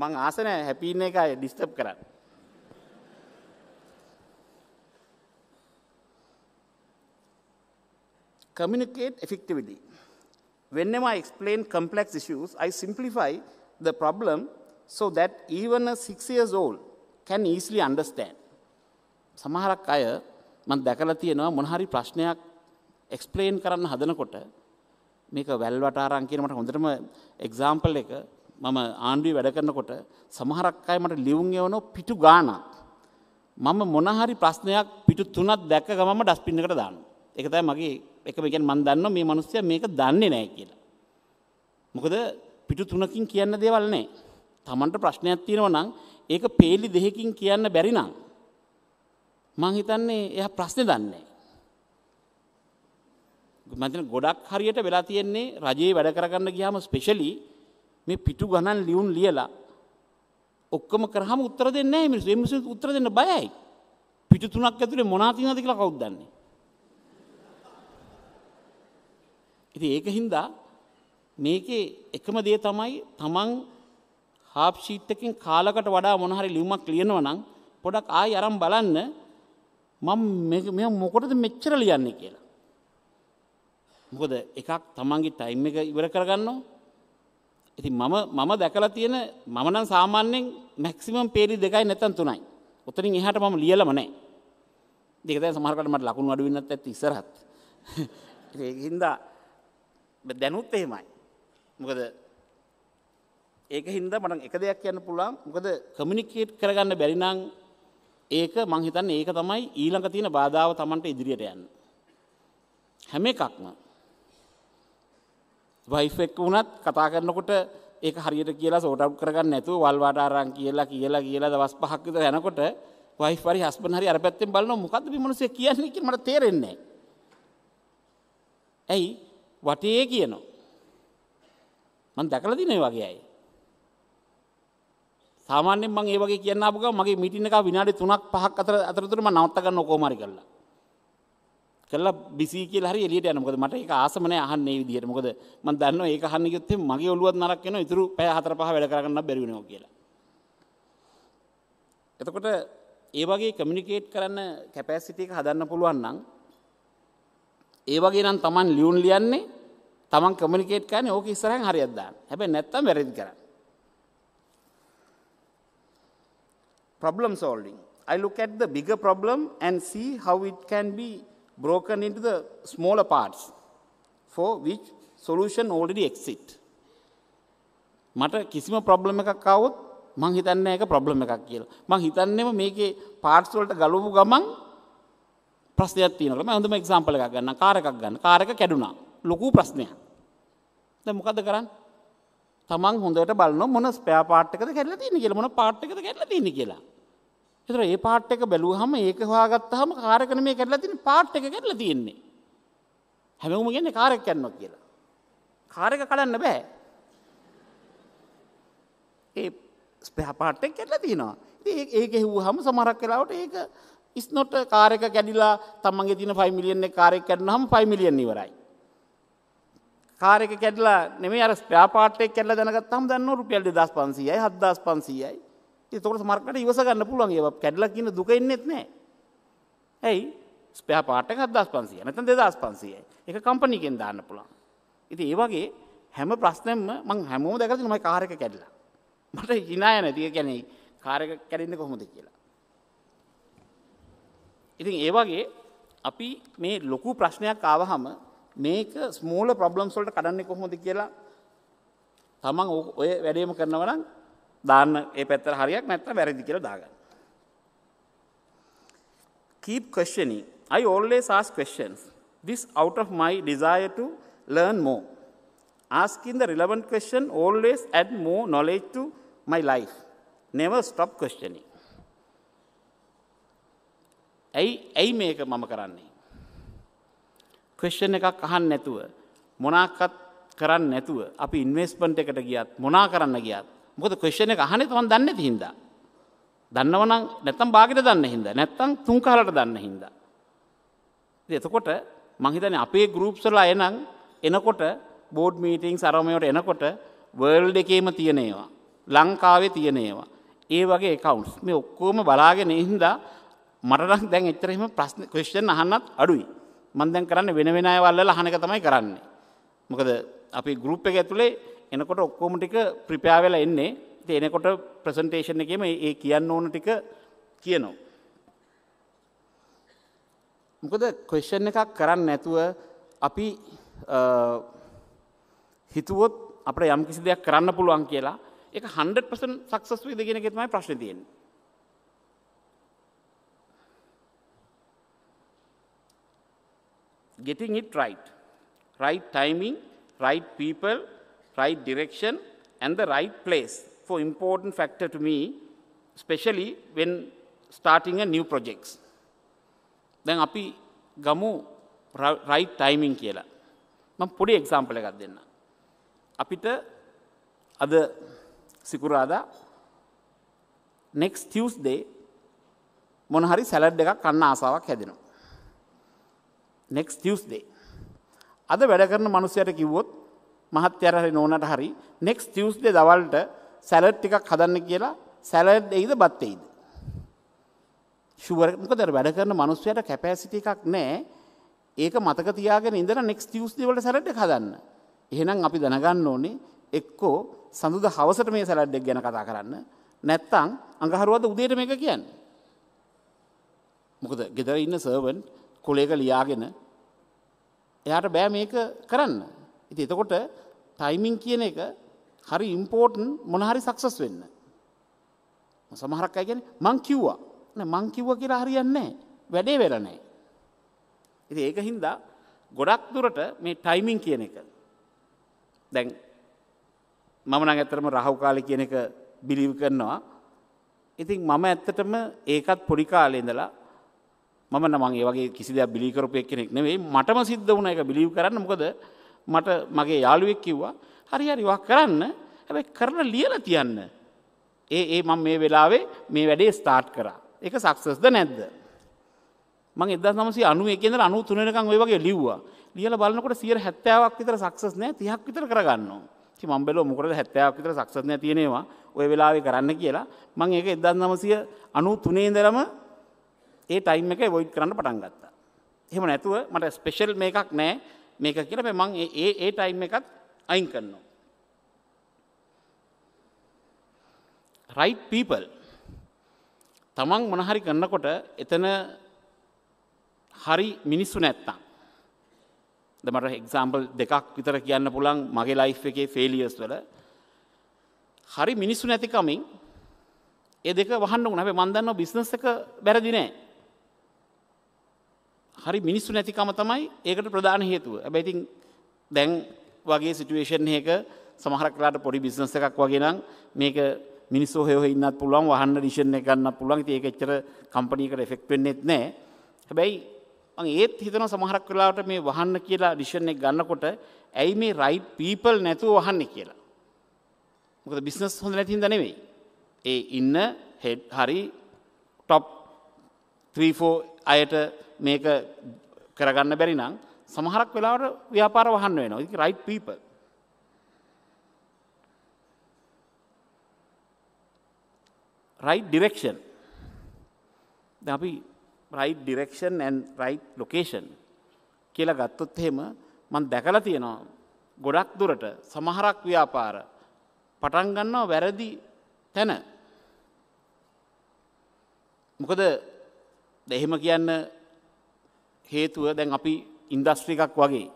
මං ආසනය හැපින්න එක අය ඩිස්ටප් කරන්න. communicate effectively whenever I explain complex issues, I simplify the problem so that even a six years old can easily understand. සමහරක් අය මම දැකලා තියෙනවා මොන හරි ප්‍රශ්නයක් එක්ස්ප්ලেইন කරන්න හදනකොට මේක වැල්වට අරන් කියන මට හොඳටම එක්සැම්පල් එක මම ආණ්ඩුවේ වැඩ කරනකොට සමහරක් අය මට ලියුම් එවනෝ පිටු ගාණක් මම මොන හරි ප්‍රශ්නයක් පිටු තුනක් දැක්ක ගමම ඩස්පින් එකට දානවා ඒක තමයි මගේ එක එකෙන් මන් දන්න මේ මනුස්සය මේක දන්නේ නෑ කියලා. මොකද පිටු තුනකින් කියන්න දේවල් නෑ. තමන්ට ප්‍රශ්නයක් තියෙනවා නම් ඒක peeli දෙකකින් කියන්න බැරි නම් මං හිතන්නේ එයා ප්‍රශ්නේ දන්නේ නෑ. ගොඩක් හරියට වෙලා තියෙන්නේ රජයේ වැඩ කරගන්න ගියාම ස්පෙෂලි මේ පිටු ගණන් ලියුම් ලියලා ඔක්කොම කරාම උත්තර දෙන්නේ නැහැ මිනිස්සු. ඒ මිනිස්සු උත්තර දෙන්න බයයි. පිටු තුනක් ඇතුලේ මොනවා තියෙනවද කියලා කවුද දන්නේ? ඉතින් ඒක හින්දා මේකේ එකම දේ තමයි තමන් හාෆ් ෂීට් එකකින් කාලකට වඩා මොන හරි ලියුමක් ලියනවා නම් පොඩක් ආයි අරන් බලන්න මම මේ මොකටද මෙච්චර ලියන්නේ කියලා. මොකද එකක් තමන්ගේ ටයිම් එක ඉවර කරගන්නවා. ඉතින් මම මම දැකලා තියෙන මම නම් සාමාන්‍යයෙන් මැක්සිමම් පේරි දෙකයි නැත්නම් තුනයි. උතරින් එහාට මම ලියලම නැහැ. දෙක දැන් සමහරකට මට ලකුණු අඩු වෙන්නත් ඇත්ත ඉස්සරහත්. ඒක හින්දා දැනුත් එහෙමයි. මොකද ඒක හින්දා මට එක දෙයක් කියන්න පුළුවන්. මොකද කමියුනිකේට් කරගන්න බැරි නම් ඒක මං හිතන්නේ ඒක තමයි ඊළඟ තියෙන බාධාව Tamanට ඉදිරියට යන්න. හැම එකක්ම වයිෆ් එක්ක වුණත් කතා කරනකොට ඒක හරියට කියලා සෝට් අවුට් කරගන්න නැතුව වල්වාට අරන් කියලා කියලා කියලා දවස් පහක් විතර යනකොට වයිෆ් හරි හස්බන්ඩ් හරි අර පැත්තෙන් බලනවා මොකද්ද මේ මිනිස්සු කියන්නේ කියලා මට තේරෙන්නේ නැහැ. ඇයි වටේ කියනවා. මන් දැකලදි නේ වගේයි. සාමාන්‍යෙන් මං ඒ වගේ කියන්න අපපුක මගේ මිටින එක විනාඩි තුනක් පහක් අතර අතරතුරම නවත්තගන්න ඔකෝමරි කරලා. කරලා බිසි කියලා හරි එළියට යනකොට මට ඒක ආසම නෑ අහන්න මේ විදිහට. මොකද මම දන්නවා ඒක අහන්න ගියොත් මගේ ඔළුවත් නරක් වෙනවා. ඊටු පැය හතර පහ වැඩ කරගන්න බැරි වෙනවා කියලා. එතකොට ඒ වගේ කමියුනිකේට් කරන්න කැපැසිටි එක හදන්න පුළුවන් නම් ඒ වගේ නම් තමන් ලියුන් ලියන්නේ තමන් කමිකේට් කන ඕක ඉස්සරහන් හරියදදාන්න හැබ නැත්තම් වැරදි කර problem solving i look at the bigger problem and see how it can be broken into the smaller parts for which solution already exist මට කිසිම ප්‍රොබ්ලම එකක් කවුත් මං හිතන්න එක ප්‍රොබ්ලම එකක් කියලා මං හිතන්නම මේකේ පාර්ට්ස් වලට ගලවපු ගමන් ප්‍රශ්නයක් තියෙනකට මම හොඳම එක්සැම්පල් එකක් ගන්නම් කාර් එකක් ගන්න. කාර් එක කැඩුනා. ලොකු ප්‍රශ්නයක්. දැන් මොකද කරන්නේ? තමන් හොඳට බලන මොන ස්පෑ පාට්කද කැරලා තියන කියලා මොන පාට්කද කැරලා තියන කියලා. එතර ඒ පාට් එක බැලූ හම ඒක හවාගත්ත හම කාරකන මේ කරලා තින පාට් එක කරලා තියෙන්නේ. හැමවුම ගන්න කාරක් කැන්නවා කියලා. කාරක කලන්න බෑ. ඒ ස්පහ පාට්ටක් කරලා තියෙනවා. ඒක හෙව් හම සමරක් කලාවට ඒක ඉස්නොට කාරක කැඩිලා තමන්ගේ තින ෆයිමිලියන කාරෙක් කැඩන හම් ෆයිමිලියන් වරයි. කාරක කැඩලා නෙේ අර ස්පාටෙක් කැල්ල දැනගත් හම් දන්න රුපියල්ට දස් පන්සියයි හදස් පන්සියයි තොට මර්කට ඉවසගන්න පුළුවන් ඒ කැඩල කියන දුකන්නෙත් නෑ. ඇයි ස්පාට හදස් පන්සිය නත දෙදස් පන්සියයි එක කම්පනිකෙන් දාන්න පුළන්. ඉති ඒවගේ හැම ප්‍රශ්නයම මං හැමෝ දැකති මයි කාරක කැඩලා. මට හිනාය නැතිය කැනෙයි කාරක කැරන්න කොහොමද කියලා. ඉතින් ඒ වගේ අපි මේ ලොකු ප්‍රශ්නයක් ආවහම මේක ස්මෝල ප්‍රබ්ලම් සොල්ට කඩන්නේ කොහොමද කියලා තමන් ඔය වැඩේම කරනවනම් දාන්න ඒ පැත්තර හරියක් නැත්ත වැරදි කියලා දාගන්න. Keep questioning. I always ask questions. This out of my desire to learn more. Asking the relevant question always add more knowledge to my life. Never stop questioning. ඇයි ඇයි මේක මම කරන්නේ. ක්‍රෙස්්ෂණ එකක් අහන් නැතුව මොනාකත් කරන්න නැතුව අපි ඉන්වස්පන්ට එකට ගියත් මොනා කරන්න ගියත් මොකද ක්‍රේෂණ එක අහනෙ තවන් දන්න හින්ද. දන්නවනම් නැත්තම් බාගට දන්න හින්ද නැත්තම් තුන්කාලට දන්න හින්ද. එතකොට මහිතන අපේ ගරුප්සලා එනම් එනකොට බෝඩ් මීටිං සරමයට එනකොට වර්ල්් එකේම තියනේවා. ලංකාවේ තියනේවා. ඒ වගේ කවුන්ස් මේ ඔක්කෝම බලාගෙන හින්දා මට නම් දැන් එච්චර එහෙම ප්‍රශ්න ක්වෙස්චන් අහන්නත් අඩුයි. මම දැන් කරන්නේ වෙන වෙන අය වල්ලලා අහන එක තමයි කරන්නේ. මොකද අපි ගෲප් එක ඇතුලේ එනකොට ඔක්කොම ටික ප්‍රිපෙයාර් වෙලා එන්නේ. ඉතින් එනකොට ප්‍රසන්ටේෂන් එකේම ඒ කියන්න ඕන ටික කියනවා. මොකද ක්වෙස්චන් එකක් කරන්න නැතුව අපි හිතුවොත් අපිට යම් කිසි දෙයක් කරන්න පුළුවන් කියලා ඒක 100% සක්සස් වෙයිද කියන එක තමයි ප්‍රශ්නේ තියෙන්නේ. getting it right. Right timing, right people, right direction, and the right place for important factor to me, especially when starting a new projects. දැන් අපි ගමු රයිට් ටයිමින් කියලා. මම පොඩි එක්සාම්පල එකක් දෙන්න. අපිට අද සිකුරාදා නෙක්ස් තිවස්දේ මොනහරි සැලඩ් එකක් කන්න ආසාවක් හැදෙනවා. Next Thursday. අද වැඩ කරන මනුස්සයට කිව්වොත් මහත්‍යරහරි නෝනට හරි නෙක්ස් තිවස්දේ දවල්ට සැලට් ටිකක් හදන්න කියලා සැලට් එයිද බත්තෙයිද. ශුවරමකදර වැඩ කරන මනුස්සයට කැපෑසිටි එකක් නෑ ඒක මතක තියාගෙන ඉඳර නෙක්ස් තිවස්දේවලට සැලට් හදන්න. එහෙනම් අපි දැනගන්න ඕනේ එක්කෝ සඳුද හවසට මේ සැලඩ්ඩක් ගැන කතා කරන්න නැත්තං අඟහරුවද උදේට මේක කියන්න. මොකද ගෙදර ඉන්න සර්වන් කොලේක ලියාගෙන එයාට බෑ මේක කරන්න ඉති එතකොට ටයිමිං කියන එක හරි ඉම්පෝර්ටන් මොනහරි සක්සස් වෙන්න සමහරක් අයගැන මං කිව්වා මං කිව්ව කියලා හරියන්නේ වැඩේ වෙරනෑ ඉති ඒක හින්දා ගොඩක් දුරට මේ ටයිමිං කියන එක දැන් මම නම් ඇත්තරම රහු කාලේ කියන එක බිලිව් කරනවා. ඉතින් මම ඇත්තටම ඒකත් පොඩි කාලේ ඉඳලා මම නමං ඒ වගේ කිසි දෙයක් බිලී කරපු එක්කෙනෙක් නෙවෙයි මටම සිද්ධ වුණ එක බිලීව් කරන්න මොකද මට මගේ යාළුවෙක් කිව්වා හරි හරි වා කරන්න හැබැයි කරලා ලියලා තියන්න ඒ ඒ මම මේ වෙලාවේ මේ වැඩේ ස්ටාර්ට් කරා ඒක සක්සස්ද නැද්ද මං 1991 ඉඳලා 93 වෙනකන් ওই වගේ ලිව්වා ලියලා බලනකොට 70ක් විතර සක්සස් නැහැ 30ක් විතර කරගන්නවා ඉතින් මම බැලුවා මොකටද 70ක් විතර සක්සස් නැහැ තියෙනවා ওই වෙලාවේ කරන්න කියලා මං ඒක 1993 ඉඳලම ඒ ටයිම් එක වොයිඩ් කරන්න පටන් ගත්තා. එහෙම නැතුව මට ස්පෙෂල් මේ එකක් නෑ මේක කියල මං ඒ ඒ ටයිම් එකත් අයින් කරනවා. රයිට් පීපල් තමන් මොනහරි කරන්නකොට එතන හරි මිනිස්සු නැත්තම්. දමට එක්සාම්පල් දෙකක් විතර කියන්න පුළන් මගේ ලයි් එකේ ෆෙලියස් වල හරි මිනිස්සු නැතිකමින් ඒ දෙක වහන්න උනැ මන්දන්න බිස්නස එක බැරදිනෑ හරි මිනිස්සු නැතිකම තමයි ඒකට ප්‍රධාන හේතුව ඇබැතින් දැන් වගේ සිටුවේෂන් එක සමහරක්ලාට පොඩි බිස්නස එකක් වගේ නම් මේක මිනිස්සු හයෝ ඉන්නත් පුළුවන් වහන්න ඩිෂන් එකගන්න පුළුවන් ඒක එච්චර කම්පනීකට එෆෙක්ට් වෙන්නෙත් නෑ හැබැයි ඒත් හිතන සමහරක් වෙලාට මේ වහන්න කියලා ඩිෂන් එක ගන්නකොට ඇයි මේ රයි් පීපල් නැතුව වහන්න කියලා මොකද බිස්නස් හොඳ නැතින්ද නෙවෙයි ඒ ඉන්න හෙඩ් හරි ටොප් 34 අයට මේක කරගන්න බැරි නම් සමහරක් වෙලාවට ව්‍යාපාර වහන්න වෙනවා ඉතින් රයිට් පීපල් රයිට් ඩිරෙක්ෂන් දැන් අපි right direction and right location කියලා ගත්තොත් එහෙම මම දැකලා තියෙනවා ගොඩක් දුරට සමහරක් ව්‍යාපාර පටන් ගන්නවා වැරදි තැන මොකද දෙහෙම කියන්න හේතුව දැන් අපි ඉන්දස්ට්‍රි එකක් වගේ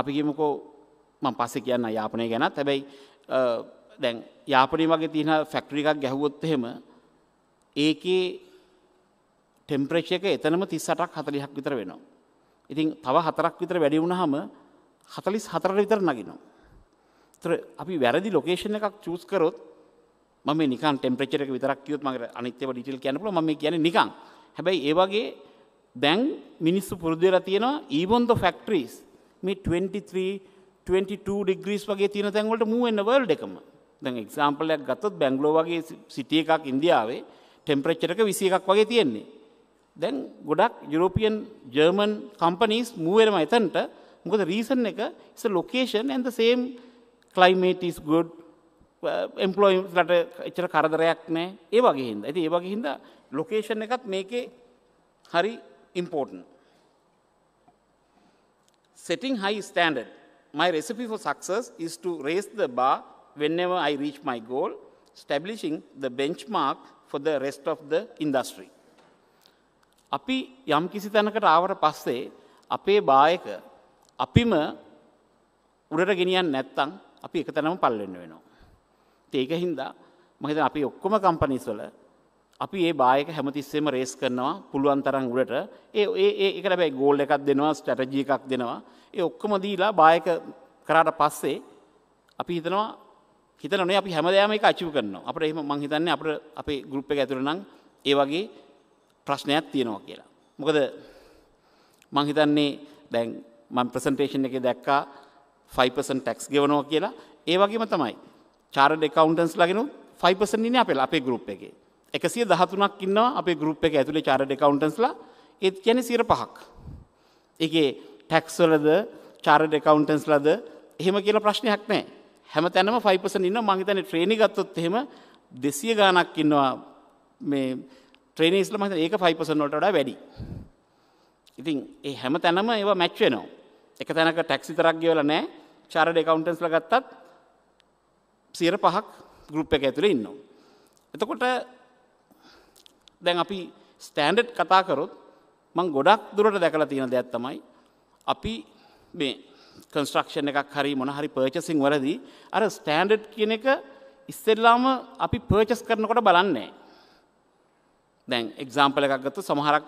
අපිගමකෝ මං පස්සෙ කියන්න යාපනය ගැනත් හැබැයි දැන් යාපනය වගේ තියෙන ෆැක්ටරි එකක් ගැහුවොත් එහෙම ඒකේ ටෙම්ප්‍රේෂක එතනම තිස්සටක් හතලිහක් විතර වෙනවා. ඉතින් තව හතරක් විතර වැඩි වුණහම හතලිස් හතර විතර නගිනවා. තර අපි වැරදි ලොකේෂණ එකක් චස් කරොත් මම නිකන් ටෙම්ප්‍රේචරක විතරක් කියවත් මගේ අනිත්‍යව ඩිටල් කියන්න පුළුවන් මම කියන්නේ නිකන්. හැබැයි ඒ වගේ දැන් මිනිස්සු පුරදවෙලා තියෙනවා ඊබොන්ද ෆෙක්ට්‍රීස් මේ 22 ඩිග්‍රීස් වගේ තියෙන තැන්වලට මුවන්න වර්ල්් එකම දැන් එක්සාම්පලයක් ගත්තොත් බැංගලෝ වගේ සිටිය එකක් ඉන්දියාවේ ටෙම්පරච්චරක විසි එකක් වගේ තියෙන්නේ. දැන් ගොඩක් යුරෝපියන් ජර්මන් කම්පනීස් මූවරම එතන්ට මොකද රීසන් එක ස ලොකේෂන් ඇන්ද සේම් කලයිමේටස් ගොඩ් එම්පලෝයි ලට එච්චර කරදරයක් නෑ ඒ වගේ හින්ද ඇති ඒ වගේ හින්ද ලොකේෂන් එකත් මේකේ හරි important. Setting high standard. My recipe for success is to raise the bar whenever I reach my goal, establishing the benchmark for the rest of the industry. අපි යම් කිසි තැනකට ආවට පස්සේ අපේ බායක අපිම උඩට ගෙනියන් නැත්තං අපි එක තැනම පල්ලෙන්න වෙනවා. ඒක හින්දා මහිත අපි ඔක්කොම කම්පනිස්වල අපි ඒ බායක හැමතිස්සෙම රේස් කරනවා පුළුවන් තරම් උඩට ඒ ඒ එක ලැබැයි ගෝල් එකක් දෙනවා ස්ට්‍රැටජී එකක් දෙනවා ඒ ඔක්කොම දීලා බායක කරාට පස්සේ අපි හිතනවා හිතනනේ අපි හැමදාම එක අචීව් කරනවා අපිට එහෙම මං හිතන්නේ අපිට අපේ ගෲප් එක ඇතුළේ නම් ඒ වගේ ප්‍රශ්නයක් තියෙනවා කියලා මොකද මං හිතන්නේ දැන් මම ප්‍රසන්ටේෂන් එකේ දැක්කා 5% ටැක්ස් ගෙවනවා කියලා ඒ වගේම තමයි චාර්ට් එකකවුන්ටන්ස් ලගෙනුත් 5% ඉන්නේ අපේ අපේ ගෲප් එකේ එකසිය දහතුනක් ඉන්නවා අපේ ගරුප් එක ඇතුළේ චාර්ට් එකකවුන්ටන්ස්ලා ඒත් කියන්නේ සියර පහක්. ඒකේ ටැක්ස් වලද චාර්ට් එකකවුන්ටන්ස්ලාද එහෙම කියලා ප්‍රශ්නයක් නැහැ. හැම තැනම 5% ඉන්නවා මං හිතන්නේ ට්‍රේනි ගත්තොත් එහෙම 200 ගාණක් ඉන්නවා මේ ට්‍රේනිස්ල මහිත ඒක 5% වලට වඩා වැඩි. ඉතින් ඒ හැම තැනම ඒවා මැච් වෙනවා. එක තැනක ටැක්ස් විතරක් ගෙවලා නැහැ. චාර්ට් එකකවුන්ටන්ස්ලා ගත්තත් 5% ගෲප් එක ඇතුලේ ඉන්නවා. එතකොට දැන් අපි ස්ටෑන්ඩට් කතාකරොත් මං ගොඩක් දුරට දැකලා තියෙන දෙයක් තමයි අපි මේ කන්ස්ට්‍රක්ෂණ එකක් හරි මොනහරි පර්චසිං වලදී අර ස්ටෑන්ඩට් කියන එක ඉස්සෙල්ලාම අපි පර්චස් කරනකොට බලන්නේ දැන් එක්සාම්පල එකක් ගත්ත සමහරක්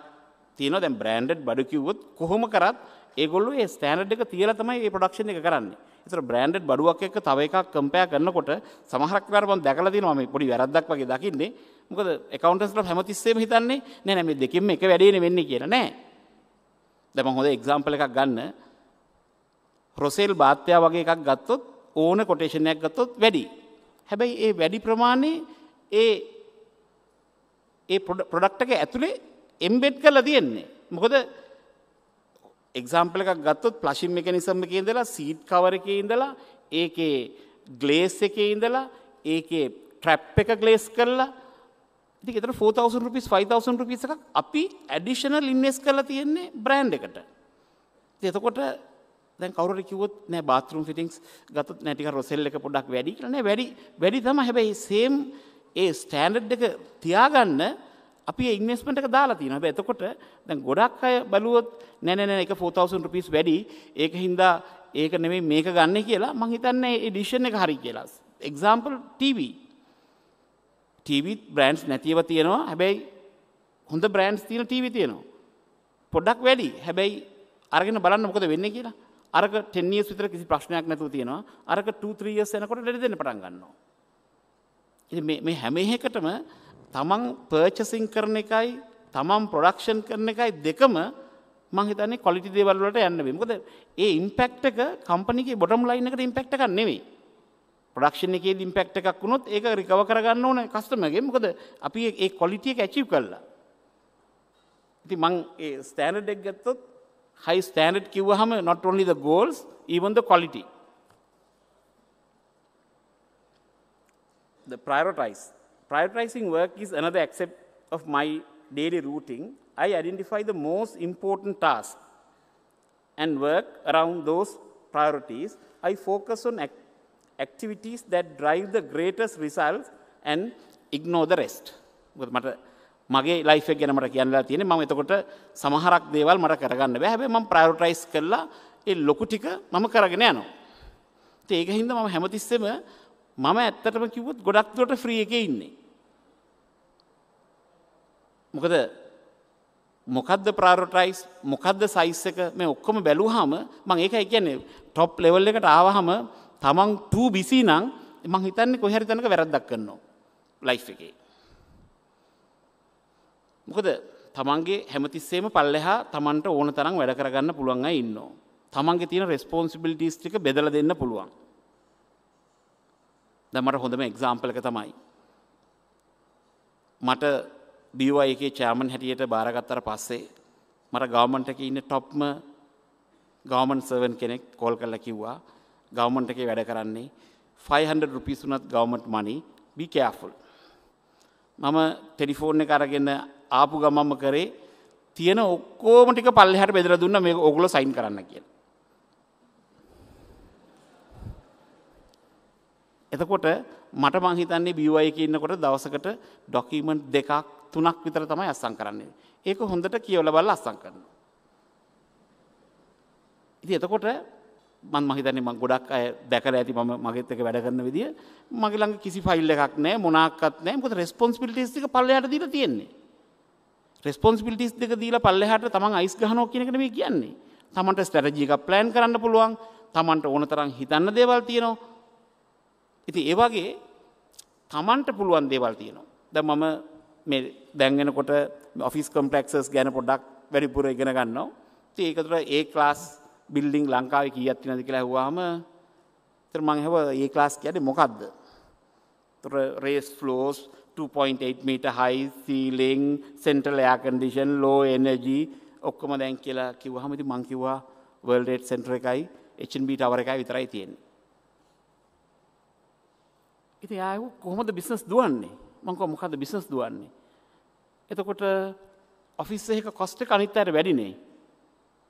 තියෙනවා දැන් බ්‍රෑන්ඩඩ් බඩු කිව්වොත් කොහොම කරත් ඒගොල්ලෝ ඒ ස්ටෑන්ඩඩ් එක තියලා තමයි මේ ප්‍රොඩක්ෂන් එක කරන්නේ. ඒතර බ්‍රෑන්ඩඩ් බඩුවක් එක්ක තව එකක් කම්පෙයාර් කරනකොට සමහරක් වෙලාවට මම දැකලා තියෙනවා මේ පොඩි වැරද්දක් වගේ දකින්නේ. මොකද ඇකවුන්ටන්ස්ලා හැමතිස්සෙම හිතන්නේ නෑ නෑ මේ දෙකෙන්ම එක වැඩේනේ වෙන්නේ කියලා නෑ. දැන් මම හොඳ එක්සැම්පල් එකක් ගන්න. රොසෙල් බාත්‍යා වගේ එකක් ගත්තොත් ඕන කොටේෂන් එකක් ගත්තොත් වැඩි. හැබැයි ඒ වැඩි ප්‍රමාණය ඒ ඒ ප්‍රොඩක්ට් එක ඇතුලේ එම්බෙට් කල තියෙන්නේ. මොකද එක්සාම්පල එකක් ගත්තොත් ප්ලශිම් එක නිසම්ම එක ඉඳලා සීට් කවර එක ඉඳලා ඒකේ ගලේස් එක ඉඳලා ඒකේ ට්‍රැප් එක ගලේස් කරලා ඉති එතර 4000 රුපිස් 5000 රුපිස් එකක් අපි ඇඩිෂනල් ඉන්වෙස් කරලා තියෙන්නේ බ්‍රෑන්ඩ් එකට. එතකොට දැන් කවුරු කිව්වොත් නෑ බාත්රූම් ෆිටින්ග්ස් ගත්තොත් නෑ ටිකක් රොසෙල් එක පොඩ්ඩක් වැඩි කියලා නෑ වැඩි වැඩි තමයි හැබැයි සේම් ඒ ස්ටෑන්ඩඩ් එක තියාගන්න අපි ඉන්වස්මට දාලා තින හැබැයි එතකොට දැන් ගොඩක් අය බලුවොත් නෑ නෑ නෑ ඒක 4000 රුපීස් වැඩි ඒක හින්දා ඒක නෙමෙයි මේක ගන්න කියලා මං හිතන්නේ ඒ ඩිසිෂන් එක හරි කියලා එක්සැම්පල් ටීවී ටීවී බ්‍රෑන්ඩ්ස් නැතිව තියෙනවා හැබැයි හොඳ බ්‍රෑන්ඩ්ස් තියෙන ටීවී තියෙනවා පොඩ්ඩක් වැඩි හැබැයි අරගෙන බලන්න මොකද වෙන්නේ කියලා අරක 10 years විතර කිසි ප්‍රශ්නයක් නැතුව තියෙනවා අරක 2 3 years යනකොට දෙඩ දෙන්න පටන් ගන්නවා ඉතින් මේ මේ හැම එකටම තමන් පර්චසිං කරන එකයි තමන් ප්‍රොඩක්ෂන් කරන එකයි දෙකම මහිතන කොලිටි දේවල්ලට යන්න විමකද ඒ ඉම්පෙක්ටක කම්පනික බොටම් ලයින්නකට ඉම්පෙක්ටක නෙවෙයි ප්‍රක්ෂණ එකේ ඉම්පෙක්ට එකක් වුණොත් ඒක රිකව කරගන්න ඕන කස්ටමගේ මොකද අපි ඒ කොලිටිය ඇචිව් කරලා ඉති මං ඒ ස්තෑනඩ් එක් ගත්තොත් හයි ස්ටෑනඩ් කිව්වහම not only the goals even the quality the prioritize Prioritizing work is another aspect of my daily routing. I identify the most important tasks and work around those priorities. I focus on act activities that drive the greatest results and ignore the rest. මට මගේ ලයිෆ ගැන මට කියන්නලා තියෙන මම එතකොට සමහරක් දේවල් මට කරගන්න බෑ හැබැයි මම ප්‍රයොරිටයිස් කරලා ඒ ලොකු ටික මම කරගෙන යනවා. ඒක හින්දා මම හැමතිස්සෙම මම ඇත්තටම කිව්වොත් ගොඩක් දුරට ෆ්‍රී එකේ ඉන්නේ. මොකද මොකද්ද ප්‍රයොරිටයිස් මොකද්ද සයිස් එක මේ ඔක්කොම බැලුවාම මම ඒකයි කියන්නේ টොප් ලෙවල් එකට ආවහම තමන් too busy නම් මං හිතන්නේ කොහේ හරි තැනක වැරද්දක් කරනවා ලයිෆ් එකේ. මොකද තමන්ගේ හැමතිස්සෙම පල්ලෙහා තමන්ට ඕන තරම් වැඩ කරගන්න පුළුවන් අය ඉන්නවා. තමන්ගේ තියෙන රෙස්පොන්සිබිලිටීස් ටික බෙදලා දෙන්න පුළුවන්. ද මට හොඳම එක්සාම්පලක තමයි. මට බිවයි එකේ චෑමන් හැටියට බාරගත්තර පස්සේ මට ගවමන්ට එක ඉන්න ටොප්ම ගවමන් සර්වන් කෙනෙක් කෝල් කරල කිව්වා ගවමන්ට එකේ වැඩ කරන්නේ 500 රුපිස් වනත් ගවමට මනි බිකෑෆුල්. මම ටෙඩිෆෝර්ණ කරගෙන ආපු ගමම්ම කරේ තියෙන ඔක්කෝමටික පල්ලහට බෙදර දුන්න මේ ඔගුල සයින් කරන්න කියලා. එතකොට මට මං හිතන්නේ BYI එකේ ඉන්නකොට දවසකට ඩොකියුමන්ට් දෙකක් තුනක් විතර තමයි අස්සම් කරන්නේ. ඒක හොඳට කියවලා බලලා අස්සම් කරනවා. ඉතින් එතකොට මම මං හිතන්නේ මං ගොඩක් අය දැකලා ඇති මම මගෙත් එක වැඩ කරන විදිය මගේ ළඟ කිසි ෆයිල් එකක් නැහැ මොනක්වත් නැහැ මොකද රෙස්පොන්සිබිලිටිස් එක පල්ලෙහාට දීලා තියෙන්නේ. රෙස්පොන්සිබිලිටිස් දෙක දීලා පල්ලෙහාට තමන් අයිස් ගහනවා කියන එකට මේ කියන්නේ. තමන්ට ස්ට්‍රැටජි එකක් ප්ලෑන් කරන්න පුළුවන්. තමන්ට ඕන තරම් හිතන්න දේවල් තියෙනවා. ඉති ඒවාගේ තමන්ට පුළුවන් දේවල් තියෙනවා. ද මම දැන්ගෙනකොට ඔෆිස් කම්පලෙක්සස් ගැන පොඩක් වැඩිපුර ඉගෙන ගන්නවා. ති ඒකතුර ඒ ක්ලාස් බිල්ඩිං ලංකාව කියත්ති නද කියලා හවාම තර මංහව ඒ ක්ලාස් කියන මොකක්ද. තුර රේස් ෆලෝස් 2.8 මීට හයි සීලිං සෙන්ටල් යාකන්ඩිෂන් ලෝ එනජී ඔක්කොම දැන් කියලා කිව්වහමති මංකිවා වල්ඩේට් සෙන්ට්‍ර එකයි එචන්බීට අවර එකයි විතරයි තියෙන්නේ ඉති යාය කොහොමද බිස්නස් දුවන්නේ මංක මොකද බිස්නස් දුවන්නේ. එතකොට ඔෆිස් එක කොස්ට අනිත් අයට වැඩිනේ.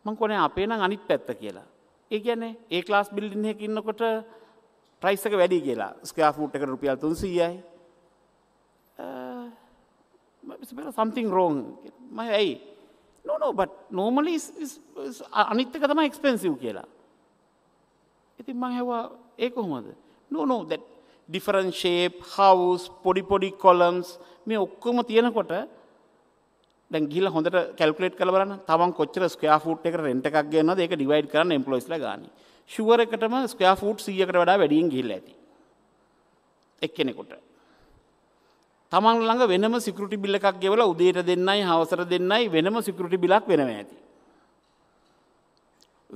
මංකොනේ අපේ නම් අනිත් පැත්ත කියලා. ඒ ගැනේ ඒ ලාස් බිල්ඩින් එක ඉන්නකොට ප්‍රයිස්සක වැඩි කියලා ස්කයා ෆූට් එක රුපියල් තුන් සීයයි සම්තිං රෝන් ම ඇයි නොනෝ බට නෝමලි අනිත්තක තම එක්ස්පෙන්සිව් කියලා ඉතින් මං හැවා ඒක හොමද නොනෝ ද ඩිෆරන් ශේප් හවස් පොඩිපොඩි කොලම්ස් මේ ඔක්කොම තියෙනකොට දැන් ගිල හොඳට කැල්කුලේට් කලබරන්න තමන් කොච්චර ස්කයා ෆූට් එක රෙන්ට එකක් ගන්න ඒක ඩිවයිඩ් කරන්න එම්පලොයිස්ල ගාන ශුවර එකටම ස්කයා ෆූට් සියකට වඩා වැඩියෙන් ගිහිල්ල ඇති එක්කෙනෙකුට තමන් ළඟ වෙනම සිකෘටි බිල්ල එකක් ගෙවල උදේට දෙන්නයි හවසර දෙන්නයි වෙනම සිකෘටි බිලක් වෙනව ඇති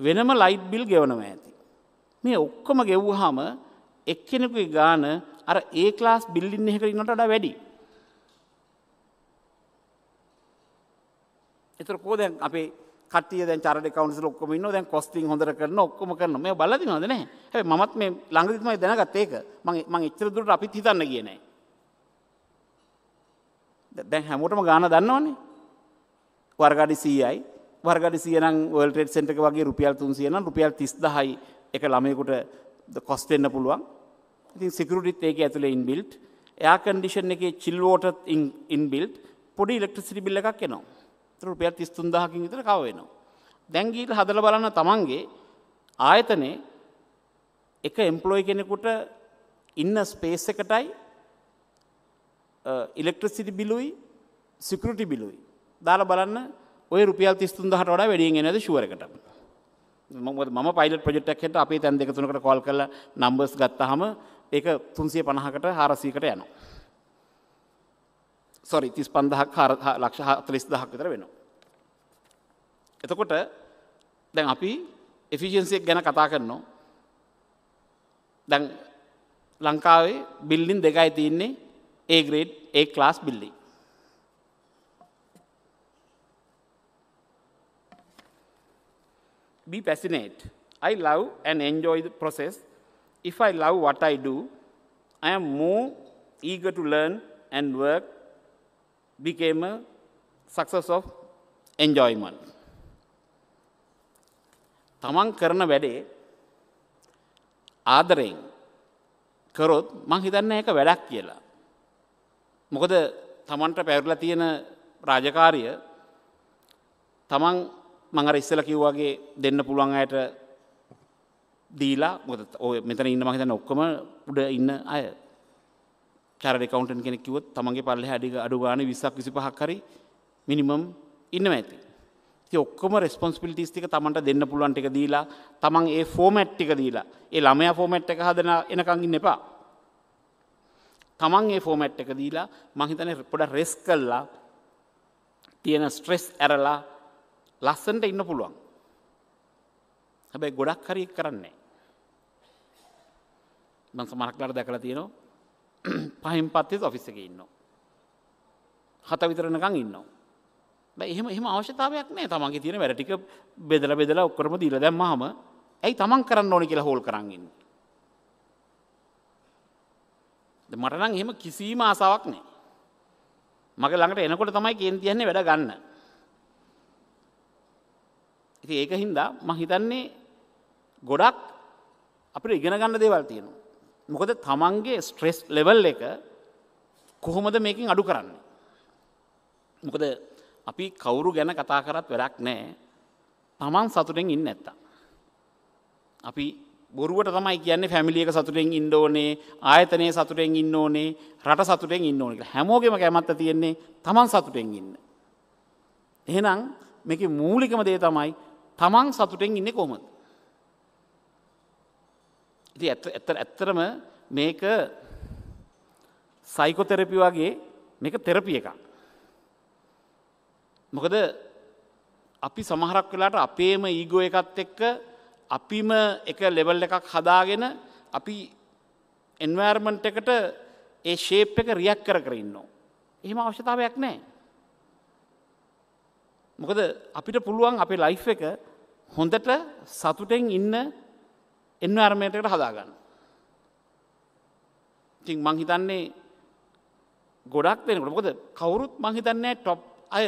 වෙනම ලයිට් බිල් ගෙවනව ඇති මේ ඔක්කොම ගෙව්හම එක්කෙනෙකුයි ගාන අර ඒ ලාස් බිල්ලින් එහක ඉන්නට අඩ වැඩි. එතර කෝදැන් අපේ කටය දැ චර කවන්ස ලොක්කම න්න දැන් කොස්තිී හොඳර කරන ඔක්කම කරන මේ බලදි නොදන හැ මත් මේ ලඟදිත්මයි දැනගත්තේක මගේ මං එච්චර දුරට අපිත් හිතන්න කියනෑ. දැන් හැමෝටම ගාන දන්නවනේ වර්ගඩි සීයයි වර්ගඩි සියන ෝල්ට සෙන්ටක වගේ රුපියල් තුන් සියන රුපියල් තිස්දහයි එක ළමයකුට කොස් වෙන්න පුළුවන් ඉතින් සිකරටිත් ඒක ඇතුළ ඉන්බිල්ට් එයා කන්ඩිෂන් එක චිල්වෝටත් ඉන්බිල්ට් පොඩි ඉලෙක්ට්‍රසිරි බිල්ල එකක් එනවා රුපියත් ස්තුන්දහකින් විතර කවවෙනවා. දැන්ගීට හදල බලන්න තමන්ගේ ආයතනේ එක එම්පලෝයි කෙනෙකුට ඉන්න ස්පේස් එකටයි ඉලෙක්ට්‍රසිටි බිලුයි සිකරටි බිලුයි. දාල බලන්න ඔය රුපියල් තිස්තුන්දහට වඩා වැඩියෙන් එනද ශුවරකට. ම පයිලට ප්‍රජෙක්්ක් හෙට අපේ තැන් දෙක තුනකට කොල් කල නම්බස් ගත්තහම ඒක තුන්සිය පණහකට හාරසීකට යනවා. සොරි තිස් පන්දහක් ලක්ෂ තලිස් දහක් විතර වෙනවා. එතකොට දැන් අපි එෆිජන්සියක් ගැන කතා කරනවා. දැන් ලංකාවේ බිල්ලින් දෙකයි තියන්නේ ඒ ග්‍රේඩ් ඒ ලාස් billion. be passionate. I love and enjoy the process. If I love what I do, I am more eager to learn and work became a success of enjoyment. තමන් කරන වැඩේ ආදරයෙන් කරොත් මං හිතන්න එක වැඩක් කියලා. මොකද තමන්ට පැවරලා තියෙන රාජකාරිය තමන් මඟර ඉස්සල කිව්වාගේ දෙන්න පුළුවන් අයට දීලා ගොත ඔය මෙතන ඉන්න මහිතන ඔක්කොම උඩ ඉන්න අය චරි කවුන්ටන් කෙනෙක් කිව්වොත් තමන්ගේ පල්ලෙ අඩි අඩු ගානේ 20ක් 25ක් හරි මිනිමම් ඉන්නවා ඇති. ඉතින් ඔක්කොම රෙස්පොන්සිබිලිටිස් ටික තමන්ට දෙන්න පුළුවන් ටික දීලා තමන් ඒ ෆෝමැට් ටික දීලා ඒ ළමයා ෆෝමැට් එක හදන එනකන් ඉන්න එපා. තමන් ඒ ෆෝමැට් එක දීලා මං හිතන්නේ පොඩක් රෙස් කළා තියෙන ස්ට්‍රෙස් ඇරලා ලස්සන්ට ඉන්න පුළුවන්. හැබැයි ගොඩක් හරි කරන්නේ. මං සමහරක්ලාට දැකලා තියෙනවා පහින් පත්තිස් ඔෆිස් එකේ ඉන්නවා. හත විතරනකම් ඉන්නවා. බෑ එහෙම එහෙම අවශ්‍යතාවයක් නැහැ. තමන්ගේ තියෙන වැඩ ටික බෙදලා බෙදලා ඔක්කොම දීලා දැම්මහම ඇයි තමන් කරන්න ඕනේ කියලා හෝල් කරන් ඉන්නේ. මට නම් එහෙම කිසිම ආසාවක් නැහැ. මගේ ළඟට එනකොට තමයි කේන්ති යන්නේ වැඩ ගන්න. ඉති ඒක හින්දා මහිතන්නේ ගොඩක් අපට ඉගෙන ගන්න දේවල් තියෙනවා. මොකද තමන්ගේ ස්ට්‍රෙස් ලෙවල් එක කොහොමද මේකින් අඩු කරන්න. මොකද අපි කවුරු ගැන කතා කරත් වැඩක් නෑ තමන් සතුටෙන් ඉන්න ඇත්තා. අපි බොරුවට තමයි කියන්නේ ෆැමිලියක සතුටෙන් ඉන්න ඕනේ ආයතනය සතුටෙන් ඉන්න ඕනේ රට සතුටෙන් ඉන්න ඕනෙ හැමෝගෙම කැමත්ත තියෙන්නේ තමන් සතුටෙන් ඉන්න. එහෙනම් මේක මූලිකම දේ තමයි තමන් සතුටෙන් ඉන්න කොමද. ඉති ඇත ඇත්තරම මේක සයිකොතෙරපි වගේ මේක තෙරපිය එකක්. මොකද අපි සමහරක් වෙලාට අපේම ඊගෝ එකත් එක්ක අපිම එක ලෙවල් එකක් හදාගෙන අපි එන්වර්මන්ට් එකට ඒ ශේප් එක රියක් කර කර ඉන්නවා. එහෙම අවශ්‍යතාවයක් නෑ. මොකද අපිට පුළුවන් අපේ ලයිෆ් එක හොඳට සතුටෙන් ඉන්න එන්න අරමයටකට හදාගන්න. ඉතින් මංහිතන්නේ ගොඩක් වෙනකට මොකද කවුරුත් මංහිතන්නේ ටොප් අය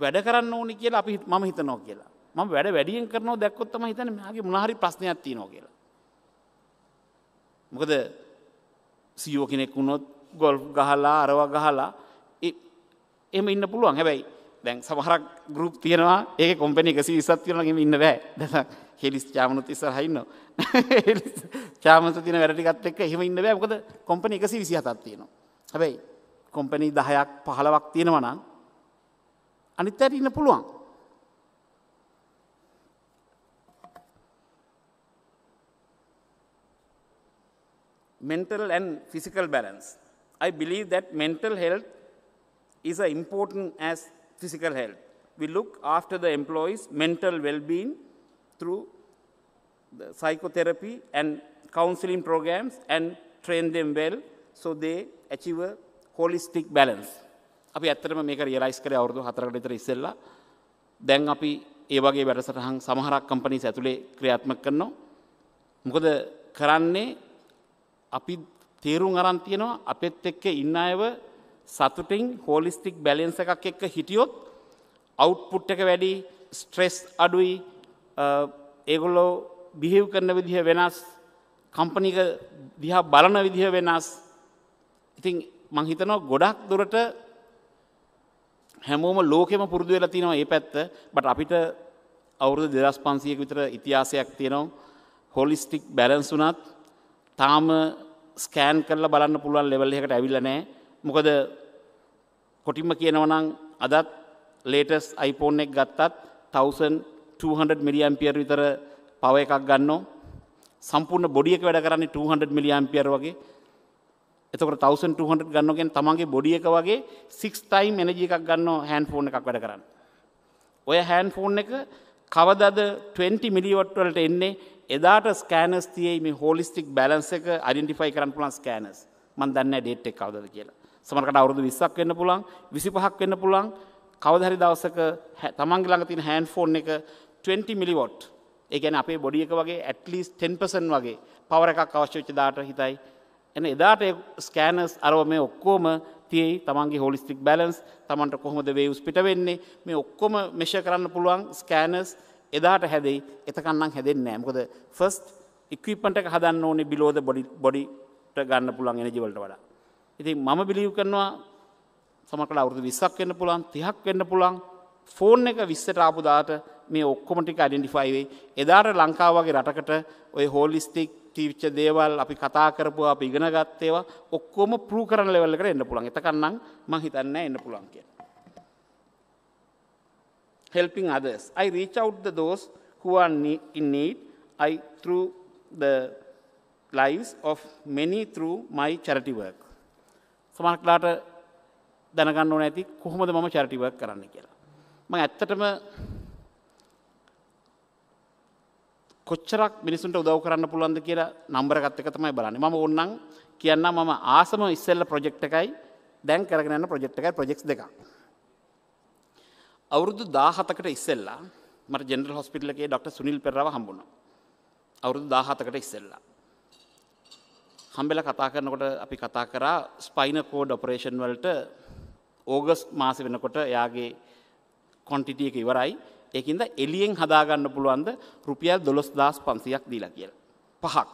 වැඩ කරන්න ඕනි කියලා අපි ම හිතනෝ කියලා ම වැඩ වැඩියෙන් කරනවා දැක්කොත්තම හිතන මගේ මනාහරි ප්‍රශ්නයක් තියනෝ කියලා. මොකද සියෝ කෙනෙක් වුණොත් ගොල් ගහලා අරවා ගහලා එම ඉන්න පුළුවන් හැබැයි දැන් සමහරක් ගරුප් තියෙනවා ඒ කොම්පනි එකසි විසත් තියෙනගම ඉන්න බෑ දැ හෙලිස් චාමනුත් ඉස්සරහයින්න චාමත තින වැටිගත් එක් හෙම ඉන්න බෑ මොකද කොම්පනි එකසි විසිහතත් තියෙනවා හැබැයි කොම්පනී දහයක් පහලවක් තියෙනවනම් අනිත්තැයට ඉන්න පුළුවන් mental and physical balance. I believe that mental health is as important as physical health. We look after the employees' mental well-being through psychotherapy and counseling programs and train them well so they achieve a holistic balance. අපි ඇත්තටම මේක රියලයිස් කරේ අවුරුදු 4කට විතර ඉස්සෙල්ලා. දැන් අපි ඒ වගේ වැඩසටහන් සමහරක් කම්පැනිස් ඇතුලේ ක්‍රියාත්මක කරනවා. මොකද කරන්නේ අපි තීරුම් අරන් තියෙනවා අපෙත් එක්ක ඉන්න අයව සතුටින් හෝලිස්ටික් බැලෙන්ස එකක් එක්ක හිටියොත් අවුට්පුට් එක වැඩි ස්ට්‍රෙස් අඩුයි ඒගොල්ලෝ බිහිව් කරන විදිහ වෙනස් කම්පනික දිහා බලන විදිහ වෙනස් ඉතින් මංහිතනෝ ගොඩක් දුරට හැමෝම ලෝකෙම පුරදු වෙලා තිනවා ඒ පැත්ත බට අපිට අවුරුදු දෙදස් පන්සියක විතර ඉතිහාසයක් තියෙනවා හොලිස්ටික් බැලන්ස් වනත් තාම ස්කෑන් කරලා බලන්න පුළුවන් ලෙවල් එකට ඇවිල්ල නෑ මොකද කොටිම කියනවනං අදත් ලේටස් iPhone එක ගත්තත් 1200 මිලියම්පියර් විතර පව එකක් ගන්නෝ සම්පූර්ණ බොඩියක වැඩ කරන්නේ 200 මිලියම්පියර් වගේ එතකොට 1200 ගන්නෝගෙන් තමන්ගේ බොඩි එක වගේ 6 time energy එකක් ගන්නෝ hand phone එකක් වැඩ කරන්න. ඔය hand phone එක කවදද 20 මිලිවොට් වලට එන්නේ එදාට ස්කෑනස් තියෙයි මේ හෝලිස්ටික් බැලන්ස් එක අයිඩෙන්ටිෆයි කරන්න පුළුවන් ස්කෑනස්. මම දන්නේ නැහැ ඩේට් එක කවදද කියලා. සමරකට අවුරුදු විස්සක් වෙන්න පුළන් විසිපහක් වෙන්න පුළන් කවදහරි දවසක තමන් ළඟ තින හැන් ෆෝන් එක 20 මිලිවොට් ඒගැන අපේ බොඩිය එක වගේ ඇටලිස් 10පසන් වගේ පවර එකක් අවශ්‍යච්ච දාට හිතයි එන එදාට ස්කෑනස් අරව මේ ඔක්කෝම තියයි තමන්ගේ හොලිස්ටික් බැලන්ස් තමන්ට කොහොමද වේවස් පිට වෙන්නේ මේ ඔක්කොම මෙෂ කරන්න පුළුවන් ස්කෑනස් එදාට හැදෙයි එතකන්නම් හැදෙන් නෑමකොද ෆස්ට් ඉක්විපට හදන්න ඕනේ බිලෝද බොඩිට ගන්න පුළන් එනජිවලට වඩා ඉතින් මම බිලිව් කරනවා සමකට අවුරදු විස්සක් වෙන්න පුළන් තිහක් වෙන්න පුළන් ෆෝන් එක විස්සට ආපුදාට මේ ඔක්කොමටික අඩෙන්ඩිෆයිවේ එදාට ලංකාවගේ රටකට ඔය හෝලිස්ටික් තිවිච්ච දේවල් අපි කතා කරපු අප ඉගෙන ගත්තේවා ඔක්කොම පරූ කරන ලෙවල්ලකට එන්න පුළන් එතකන්නම් මං හිතන්න එන්න පුළන් කිය. helping others I reach out the those who are in need I through the lives of many through my charity work. සමක්ලාට දැනගන්න ඕන ඇති කොහොමද මම චරිටිවක් කරන්න කියලා. ම ඇත්තටම කොච්චරක් මිනිසුන්ට උදව් කරන්න පුළුවන්ද කියලා නම්බරගත්තක තමයි බලන්න ම ඔන්නන් කියන්න මම ආසම ඉස්සල්ල ප්‍රජෙක්්ටකයි දැන් කරගන්න ප්‍රජෙක්්ටකයි ප්‍රජෙක්් දෙක. අවුරුදු දාහතකට ඉස්සෙල්ලා මට ජෙනල් හොස්පිටලගේ ඩක්. සුනිල් පෙරව හම්බුණ. අවුරුදු දාහතකට ඉස්සෙල්ලා. හම්බෙලා කතා කරනකොට අපි කතා කරා ස්පයින කෝඩ් ඔපරේෂන් වලට ඕගස් මාස වෙනකොට එයාගේ කොන්ටිටිය එක ඉවරයි ඒකින්ද එලියෙන් හදාගන්න පුළුවන්ද රුපියල් දොළොස් දස් පන්සියක් දීලා කියල පහක්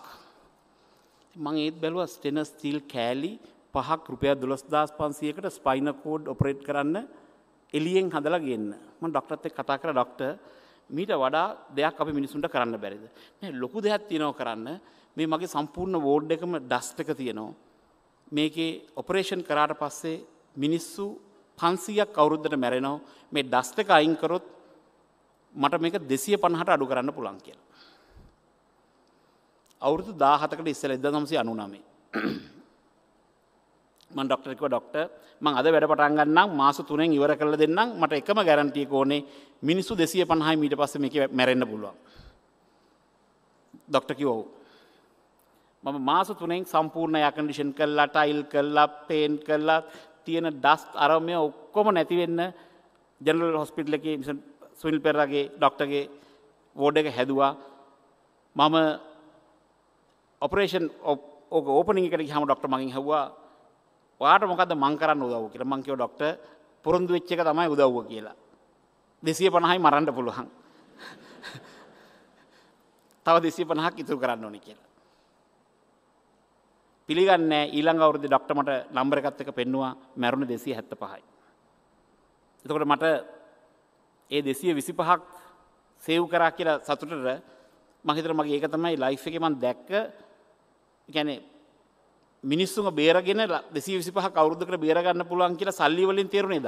මං ඒත් බැලුව ස්ටෙන ස්තිල් කෑලි පහක් රුපියල් දොළොස් දස් පන්සියකට ස්පයින කෝඩ් ඔපරේට් කරන්න එලියෙන් හදලා ගන්න ම ඩොක්ටත් එක් කතා කර ඩොක්ටර් මීට වඩා දෙයක් අපි මිනිසුන්ට කරන්න බැරිද ලොකු දෙයක් තිනව කරන්න මේ මගේ සම්පූර්ණ වෝඩ් එකම ඩස්ට එක තියෙනවා. මේකේ ඔපරේෂන් කරාට පස්සේ මිනිස්සු පන්සියක් අවුරුද්ධට මැරෙනෝ මේ ඩස්ට එක අයින්කරොත් මට මේක දෙසිය පණහට අඩු කරන්න පුළන් කියල. අවුරුදු දාහතකට ඉස්සල එද දම්සේ අනුනමේ. මන් ඩොක්ටරක ඩොක්ට මං අද වැඩ පටන්ගන්නම් මාස තුනෙන් ඉවර කරල දෙන්නම් මට එකම ගැරන්ටිය ඕනේ මිනිස්සු දෙසිය පණහයි මීට පස්ස මේක මැරෙන්න්න පුළුවන්. ඩොක්ට කිවෝ මම මාස තුනෙන් සම්පූර්ණ යකඩිෂන් කල්ලා ටයිල් කල්ලා පේන් කල්ලා තියෙන ඩස් අරමය ඔක්කොම නැතිවෙන්න ජනල් හොස්පිටල එක සුල් පෙරගේ ඩොක්ටගේ වෝඩ එක හැදවා මම ඔපරේෂන් ඕක ඕපනිකට හම ඩොක්ට මගින් හවා වාට මොකද මංකරන්න උදව් කියර මංකව ඩොක්ට පුරුන්දු වෙච්ච එක තමයි උදව්ව කියලා දෙසිය පණහයි මරන්න පුළුවන් තව දෙසිය පණහක් ඉතුරු කරන්න ඕනි කියලා පිළිගන්න ඊළඟ අවුරුදු ඩක්ටමට නම්බර එකත්තක පෙන්නවා මැරුණ දෙසී හැත්ත පහයි. එතකොට මට ඒ දෙසිය විසි පහක් සෙව් කරා කියලා සතුටට මහිතර මගේ ඒක තමයි ලයිෆ් එක මන් දැක්ක ගැන මිනිස්සුම බේරගෙන දෙසී විසි පහ කවුරුදකට බේරගන්න පුළුවන් කියලා සල්ලිවලින් තේරුණේද.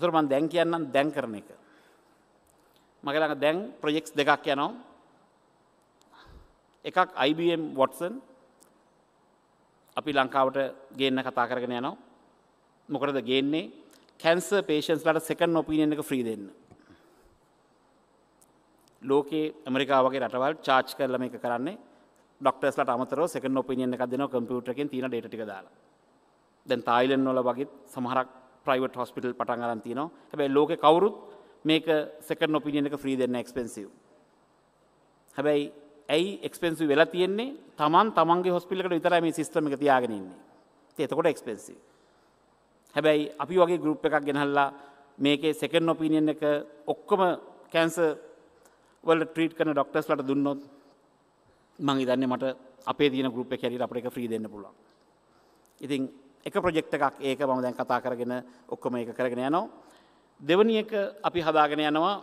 දුරමන් දැන් කියන්නම් දැන් කරන එක. මගලඟ දැන් ප්‍රජෙක්ස් දෙකක් යනවා එකක් IBM වොටසන් අපි ලංකාවට ගේන්න කතා කරගෙන යනවා. මොකටද ගේන්නේ කැන්ස පේෂන්ස්ලට සෙකන් ඔපිනියන් එක ෆ්‍රී දෙන්න. ලෝකේ ඇමරිකාවගේ රටවල් චාච් කරලම එක කරන්නේ ඩොක්ටර්ස්ලට අමතර සෙකන් ඔපිනියන් එකක් දෙනවා කම්පියුටර් එකෙන් තියෙන ඩේටා ටික දාලා. දැන් තායිලන්ඩ් වල වගේ සමහරක් ප්‍රයිවට් හොස්පිටල් පටන් අරන් තියෙනවා. හැබැයි ලෝකේ කවුරුත් මේක සෙකන් ඔපිනියන් එක ෆ්‍රී දෙන්න එක්ස්පෙන්සිව්. හැබැයි ඇයි එක්ස්පෙන්සි වෙලා තියෙන්නේ තමන් තමන්ගේ හොස්පිල්ලකට විතරයි මේ සිස්ටම එක තියාගෙන ඉන්නේ එතකොට එක්ස්පෙන්සි හැබැයි අපි වගේ ගරුප් එකක් ගෙනහල්ලා මේකේ සෙකන් ඔපිනියන් එක ඔක්කොම කැන්ස වල ට්‍රීට් කරන ඩොක්ටර්ස් ලට දුන්නොත් මං ඉදන්නේ මට අපේ තියන ගරුප් එක හැරි අපට එක ්‍රී දෙන්න පුළුවන් ඉතින් එක ප්‍රජෙක්ට එකක් ඒක මම දැන් කතා කරගෙන ඔක්කොම එක කරගෙන යනවා දෙවනි එක අපි හදාගෙන යනවා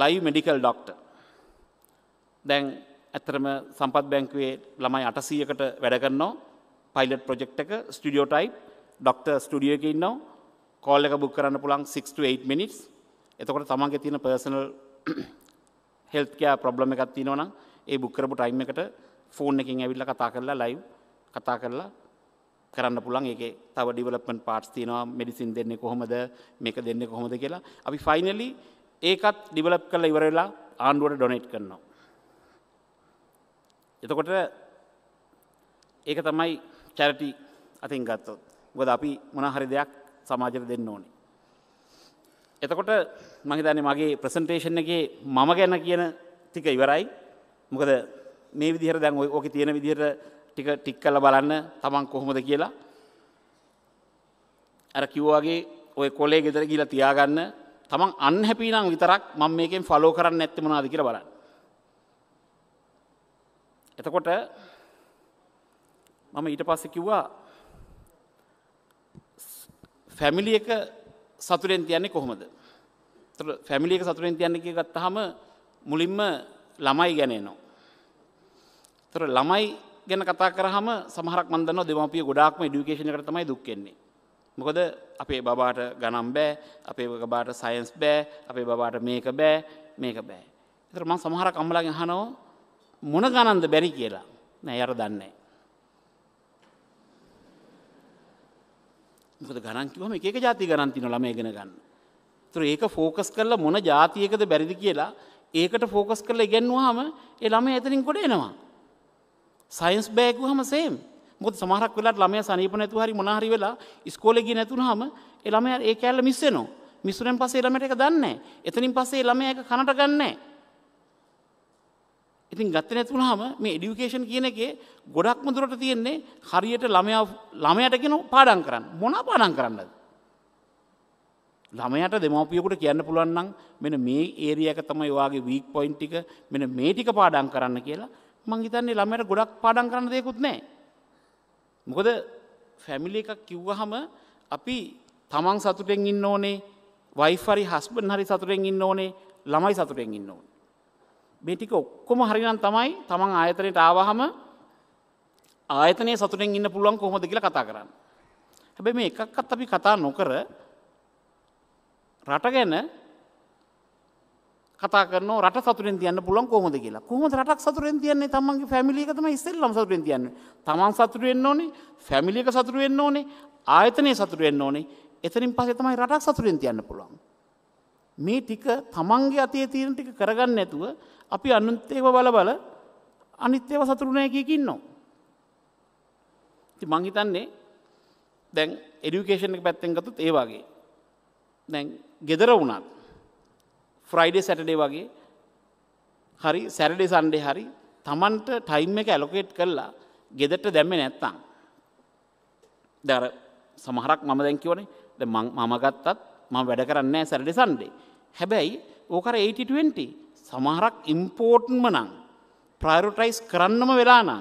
ලයි මෙඩිකල් ඩොක්ටර් දැන් ඇතරම සම්පත් බැංකුවේ ළමයි අටසීයකට වැඩගන්නවා පයිලට් ප්‍රජෙක්් එක ස්ටිඩියෝටයි ඩොක්ට ස්ටඩිය එක ඉන්නවා කෝල් එක බුක් කරන්න පුළන් 6-8 මිනිස් එතකොට තමන්ගේ තියෙන පර්සනල් හෙල්කයා ප්‍රබ්ලම එකක් තිනවන ඒ බුක්කරපු ටයිම් එකට ෆෝන් එකින් ඇවිල්ල කතා කරලා ලයිව් කතා කරලා කරන්න පුළන් ඒ තව ඩිවලපන් පාට් තියනවා මෙඩිසින් දෙන්නේ කොහොමද මේක දෙන්න කොහොමද කියලා අපි ෆයිනලි ඒකත් ඩිවලප් කරලා ඉවරලා ආණ්ඩුවට ඩොනෙට් කරනවා එතකොට ඒක තමයි චැරටි අතින් ගත්තොත්. ගොද අපි මොනහරි දෙයක් සමාජයට දෙන්න ඕනි. එතකොට මහිතන මගේ ප්‍රසන්ටේෂන් එකේ මම ගැන කියන ටික ඉවරයි මොකද මේ විදිහර දැන් ඕක තියෙන විදිහට ටික ටික් කල බලන්න තමන් කොහොමද කියලා ඇර කිව්වාගේ ඔය කොලේ ගෙදර කියලා තියාගන්න තමන් අන්හැපිනම් විතරක් මම මේකෙන් ෆලෝ කරන්න ඇත්තමනාද කියලා බලන්න එතකොට මම ඊට පස්ස කිව්වා ෆැමිලි එක සතුරෙන් තියන්නේ කොහොමද ෆැමිලි එක සතුරෙන් තියන්න කිය ගත්තහම මුලින්ම ළමයි ගැනනවා. තොර ළමයි ගැන කතා කරහම සමහරක් මන්දන්න දෙමපිය ගොඩාක්ම ඩිකේෂණ කර තමයි දුක්කෙන්නේ. මොකද අපේ බබාට ගනම් බෑ අපේ බබාට සයින්ස් බෑ අපේ බබාට මේක බෑ මේක බෑ. එතර මං සමහරක් අම්මලගෙන් හනෝ මොන ගණන්ද බැරි කියලා නෑ යර දන්නේ. මොකද ගණන් කිව්වම එක එක જાති ගණන් තියෙනවා ළමයා ඉගෙන ගන්න. ඒතර ඒක ફોකස් කරලා මොන જાතියකද බැරිද කියලා ඒකට ફોකස් කරලා ඉගෙනුවාම ඒ ළමයා එතනින් කොට එනවා. සයන්ස් බෑ කිව්වම සේම්. මොකද සමහරක් වෙලාවට ළමයා සනීප නැතුව හරි මොන හරි වෙලා ඉස්කෝලේ ගියේ නැතුනහම ඒ ළමයා ඒ කැලේ මිස් වෙනවා. මිස් වෙනන් පස්සේ ළමයට ඒක දන්නේ නැහැ. එතනින් පස්සේ ළමයා ඒක කනට ගන්නෑ. ඉතින් ගත්තේ නැති වුණාම මේ এඩියුකේෂන් කියන එකේ ගොඩක්ම දුරට තියෙන්නේ හරියට ළමයා ළමයාට කියන පාඩම් කරන්න. මොන පාඩම් කරන්නද? ළමයාට දෙමව්පියෙකුට කියන්න පුළුවන් නම් මෙන්න මේ ඒරියා එක තමයි ඔයාගේ වීක් පොයින්ට් ටික මෙන්න මේ ටික පාඩම් කරන්න කියලා මං හිතන්නේ ළමයාට ගොඩක් පාඩම් කරන්න දෙයක්වත් නැහැ. මොකද ෆැමිලි එකක් කිව්වහම අපි තමන් සතුටෙන් ඉන්න ඕනේ වයිෆරි හස්බන් හරි සතුරෙන් ඉන්න ඕනේ ළමයි සතුරෙන් ඉන්න ඕනේ. මේ ටික ඔක්කොම හරිනම් තමයි තමන් ආයතනයට ආවහම ආයතනය සතුරෙන් ඉන්න පුළුවන් කොහොමද කියලා කතා කරන්න. හැබැයි මේ එකක්වත් අපි කතා නොකර රට ගැන කතා කරන රට සතුරෙන් තියන්න පුළුවන් කොහොමද කියලා. කොහොමද රටක් සතුරෙන් තියන්නේ? තමන්ගේ ෆැමිලි එක තමයි ඉස්සෙල්ලම සතුරෙන් තියන්නේ. තමන් සතුරු වෙන්න ඕනේ, ෆැමිලි එක සතුරු වෙන්න ඕනේ, ආයතනය සතුරු වෙන්න ඕනේ. එතනින් පස්සේ තමයි රටක් සතුරෙන් තියන්න පුළුවන්. මේ ටික තමන්ගේ අතේ තියෙන ටික කරගන්න නැතුව අපි අනුත් ඒව බල බල අනිත්‍යව සතුරුණය කියකින්නවා. ති මංහිතන්නේ දැන් එඩියුකේෂණ පැත්තෙන් ගතුත් ඒවාගේ. දැන් ගෙදර වුණත් ෆ්‍රයිඩ සැටඩේ වගේ හරි සැරඩේ සන්ඩේ හරි තමන්ට ටයිම් එක ඇලොකේට් කරලා ගෙදට දැම්ම නැත්තං. දැර සමහරක් මම දැංකිවනේ ද මමගත්තත් මම වැඩ කරන්න සැරඩි සන්ඩේ හැබැයි ඕකර 8020 සමහරක් ඉම්පෝර්ටන්ම නං ප්‍රයරුටයිස් කරන්නම වෙලා නම්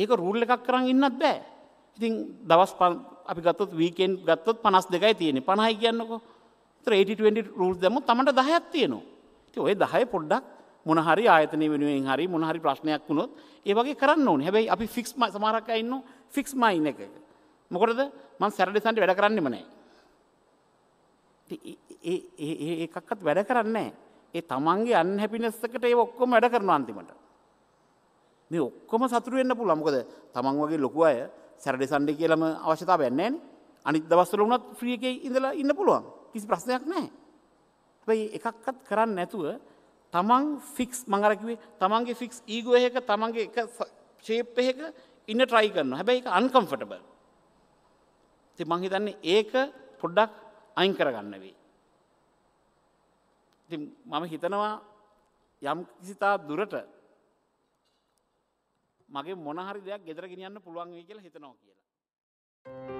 ඒක රුල්ල එකක් කරන්න ඉන්නත් බෑ ඉතින් දවස් පන් අපි ගත්තොත් වීකෙන් ගත්තොත් පනස් දෙකයි තියෙන පණහයි කියන්නකො ත්‍රේටි රුල් දම තමට දහයක් තියනවා ති ඔය දහය පොඩ්ඩක් මොනහරි ආයතනය වෙනුවෙන් හරි මොනහරි ප්‍රශ්නයක් වුණොත් ඒවගේ කරන්න ඕන හැබයි අපි ෆික්ස් සමරක්කයින්න ෆික්ස් මයින්න එක මොකටද මන් සැරඩිසන්ට වැඩ කරන්නෙමනෑ ඒකක්කත් වැඩ කරන්නේ ඒ තමන්ගේ අන්හැපිනස්සකට ඒ ඔක්කොම වැඩ කරන අන්තිමට. මේ ඔක්කොම සතුරුවෙන්න්න පුළ මොකද තමන් වගේ ලොකු අය සැරඩි සන්ඩි කියලම අවශ්‍යතාව බැන්නෑන අනිත් දවස්සල වුණත් ්‍රියක ඉඳලා ඉන්න පුළුවන් කිසි ප්‍රශ්නයක් නෑ. ඇයි එකක්කත් කරන්න නැතුව තමන් ෆික්ස් මඟරකිවේ තමන්ගේ ෆික්ස් ඊගෝයක තමන්ගේ එක ශේප්පයක ඉන්න ට්‍රයි කරන්න හැබැයි අන්කම්ෆටබ. මංහිතන්නේ ඒක පොඩ්ඩක් අයින් කරගන්න වේ. ති මම හිතනවා යම් කිසිතා දුරට මගේ මොනහරි දෙයක් ගෙදර ගෙනියන්න පුළුවන් වී කියලා හිතනවා කියලා.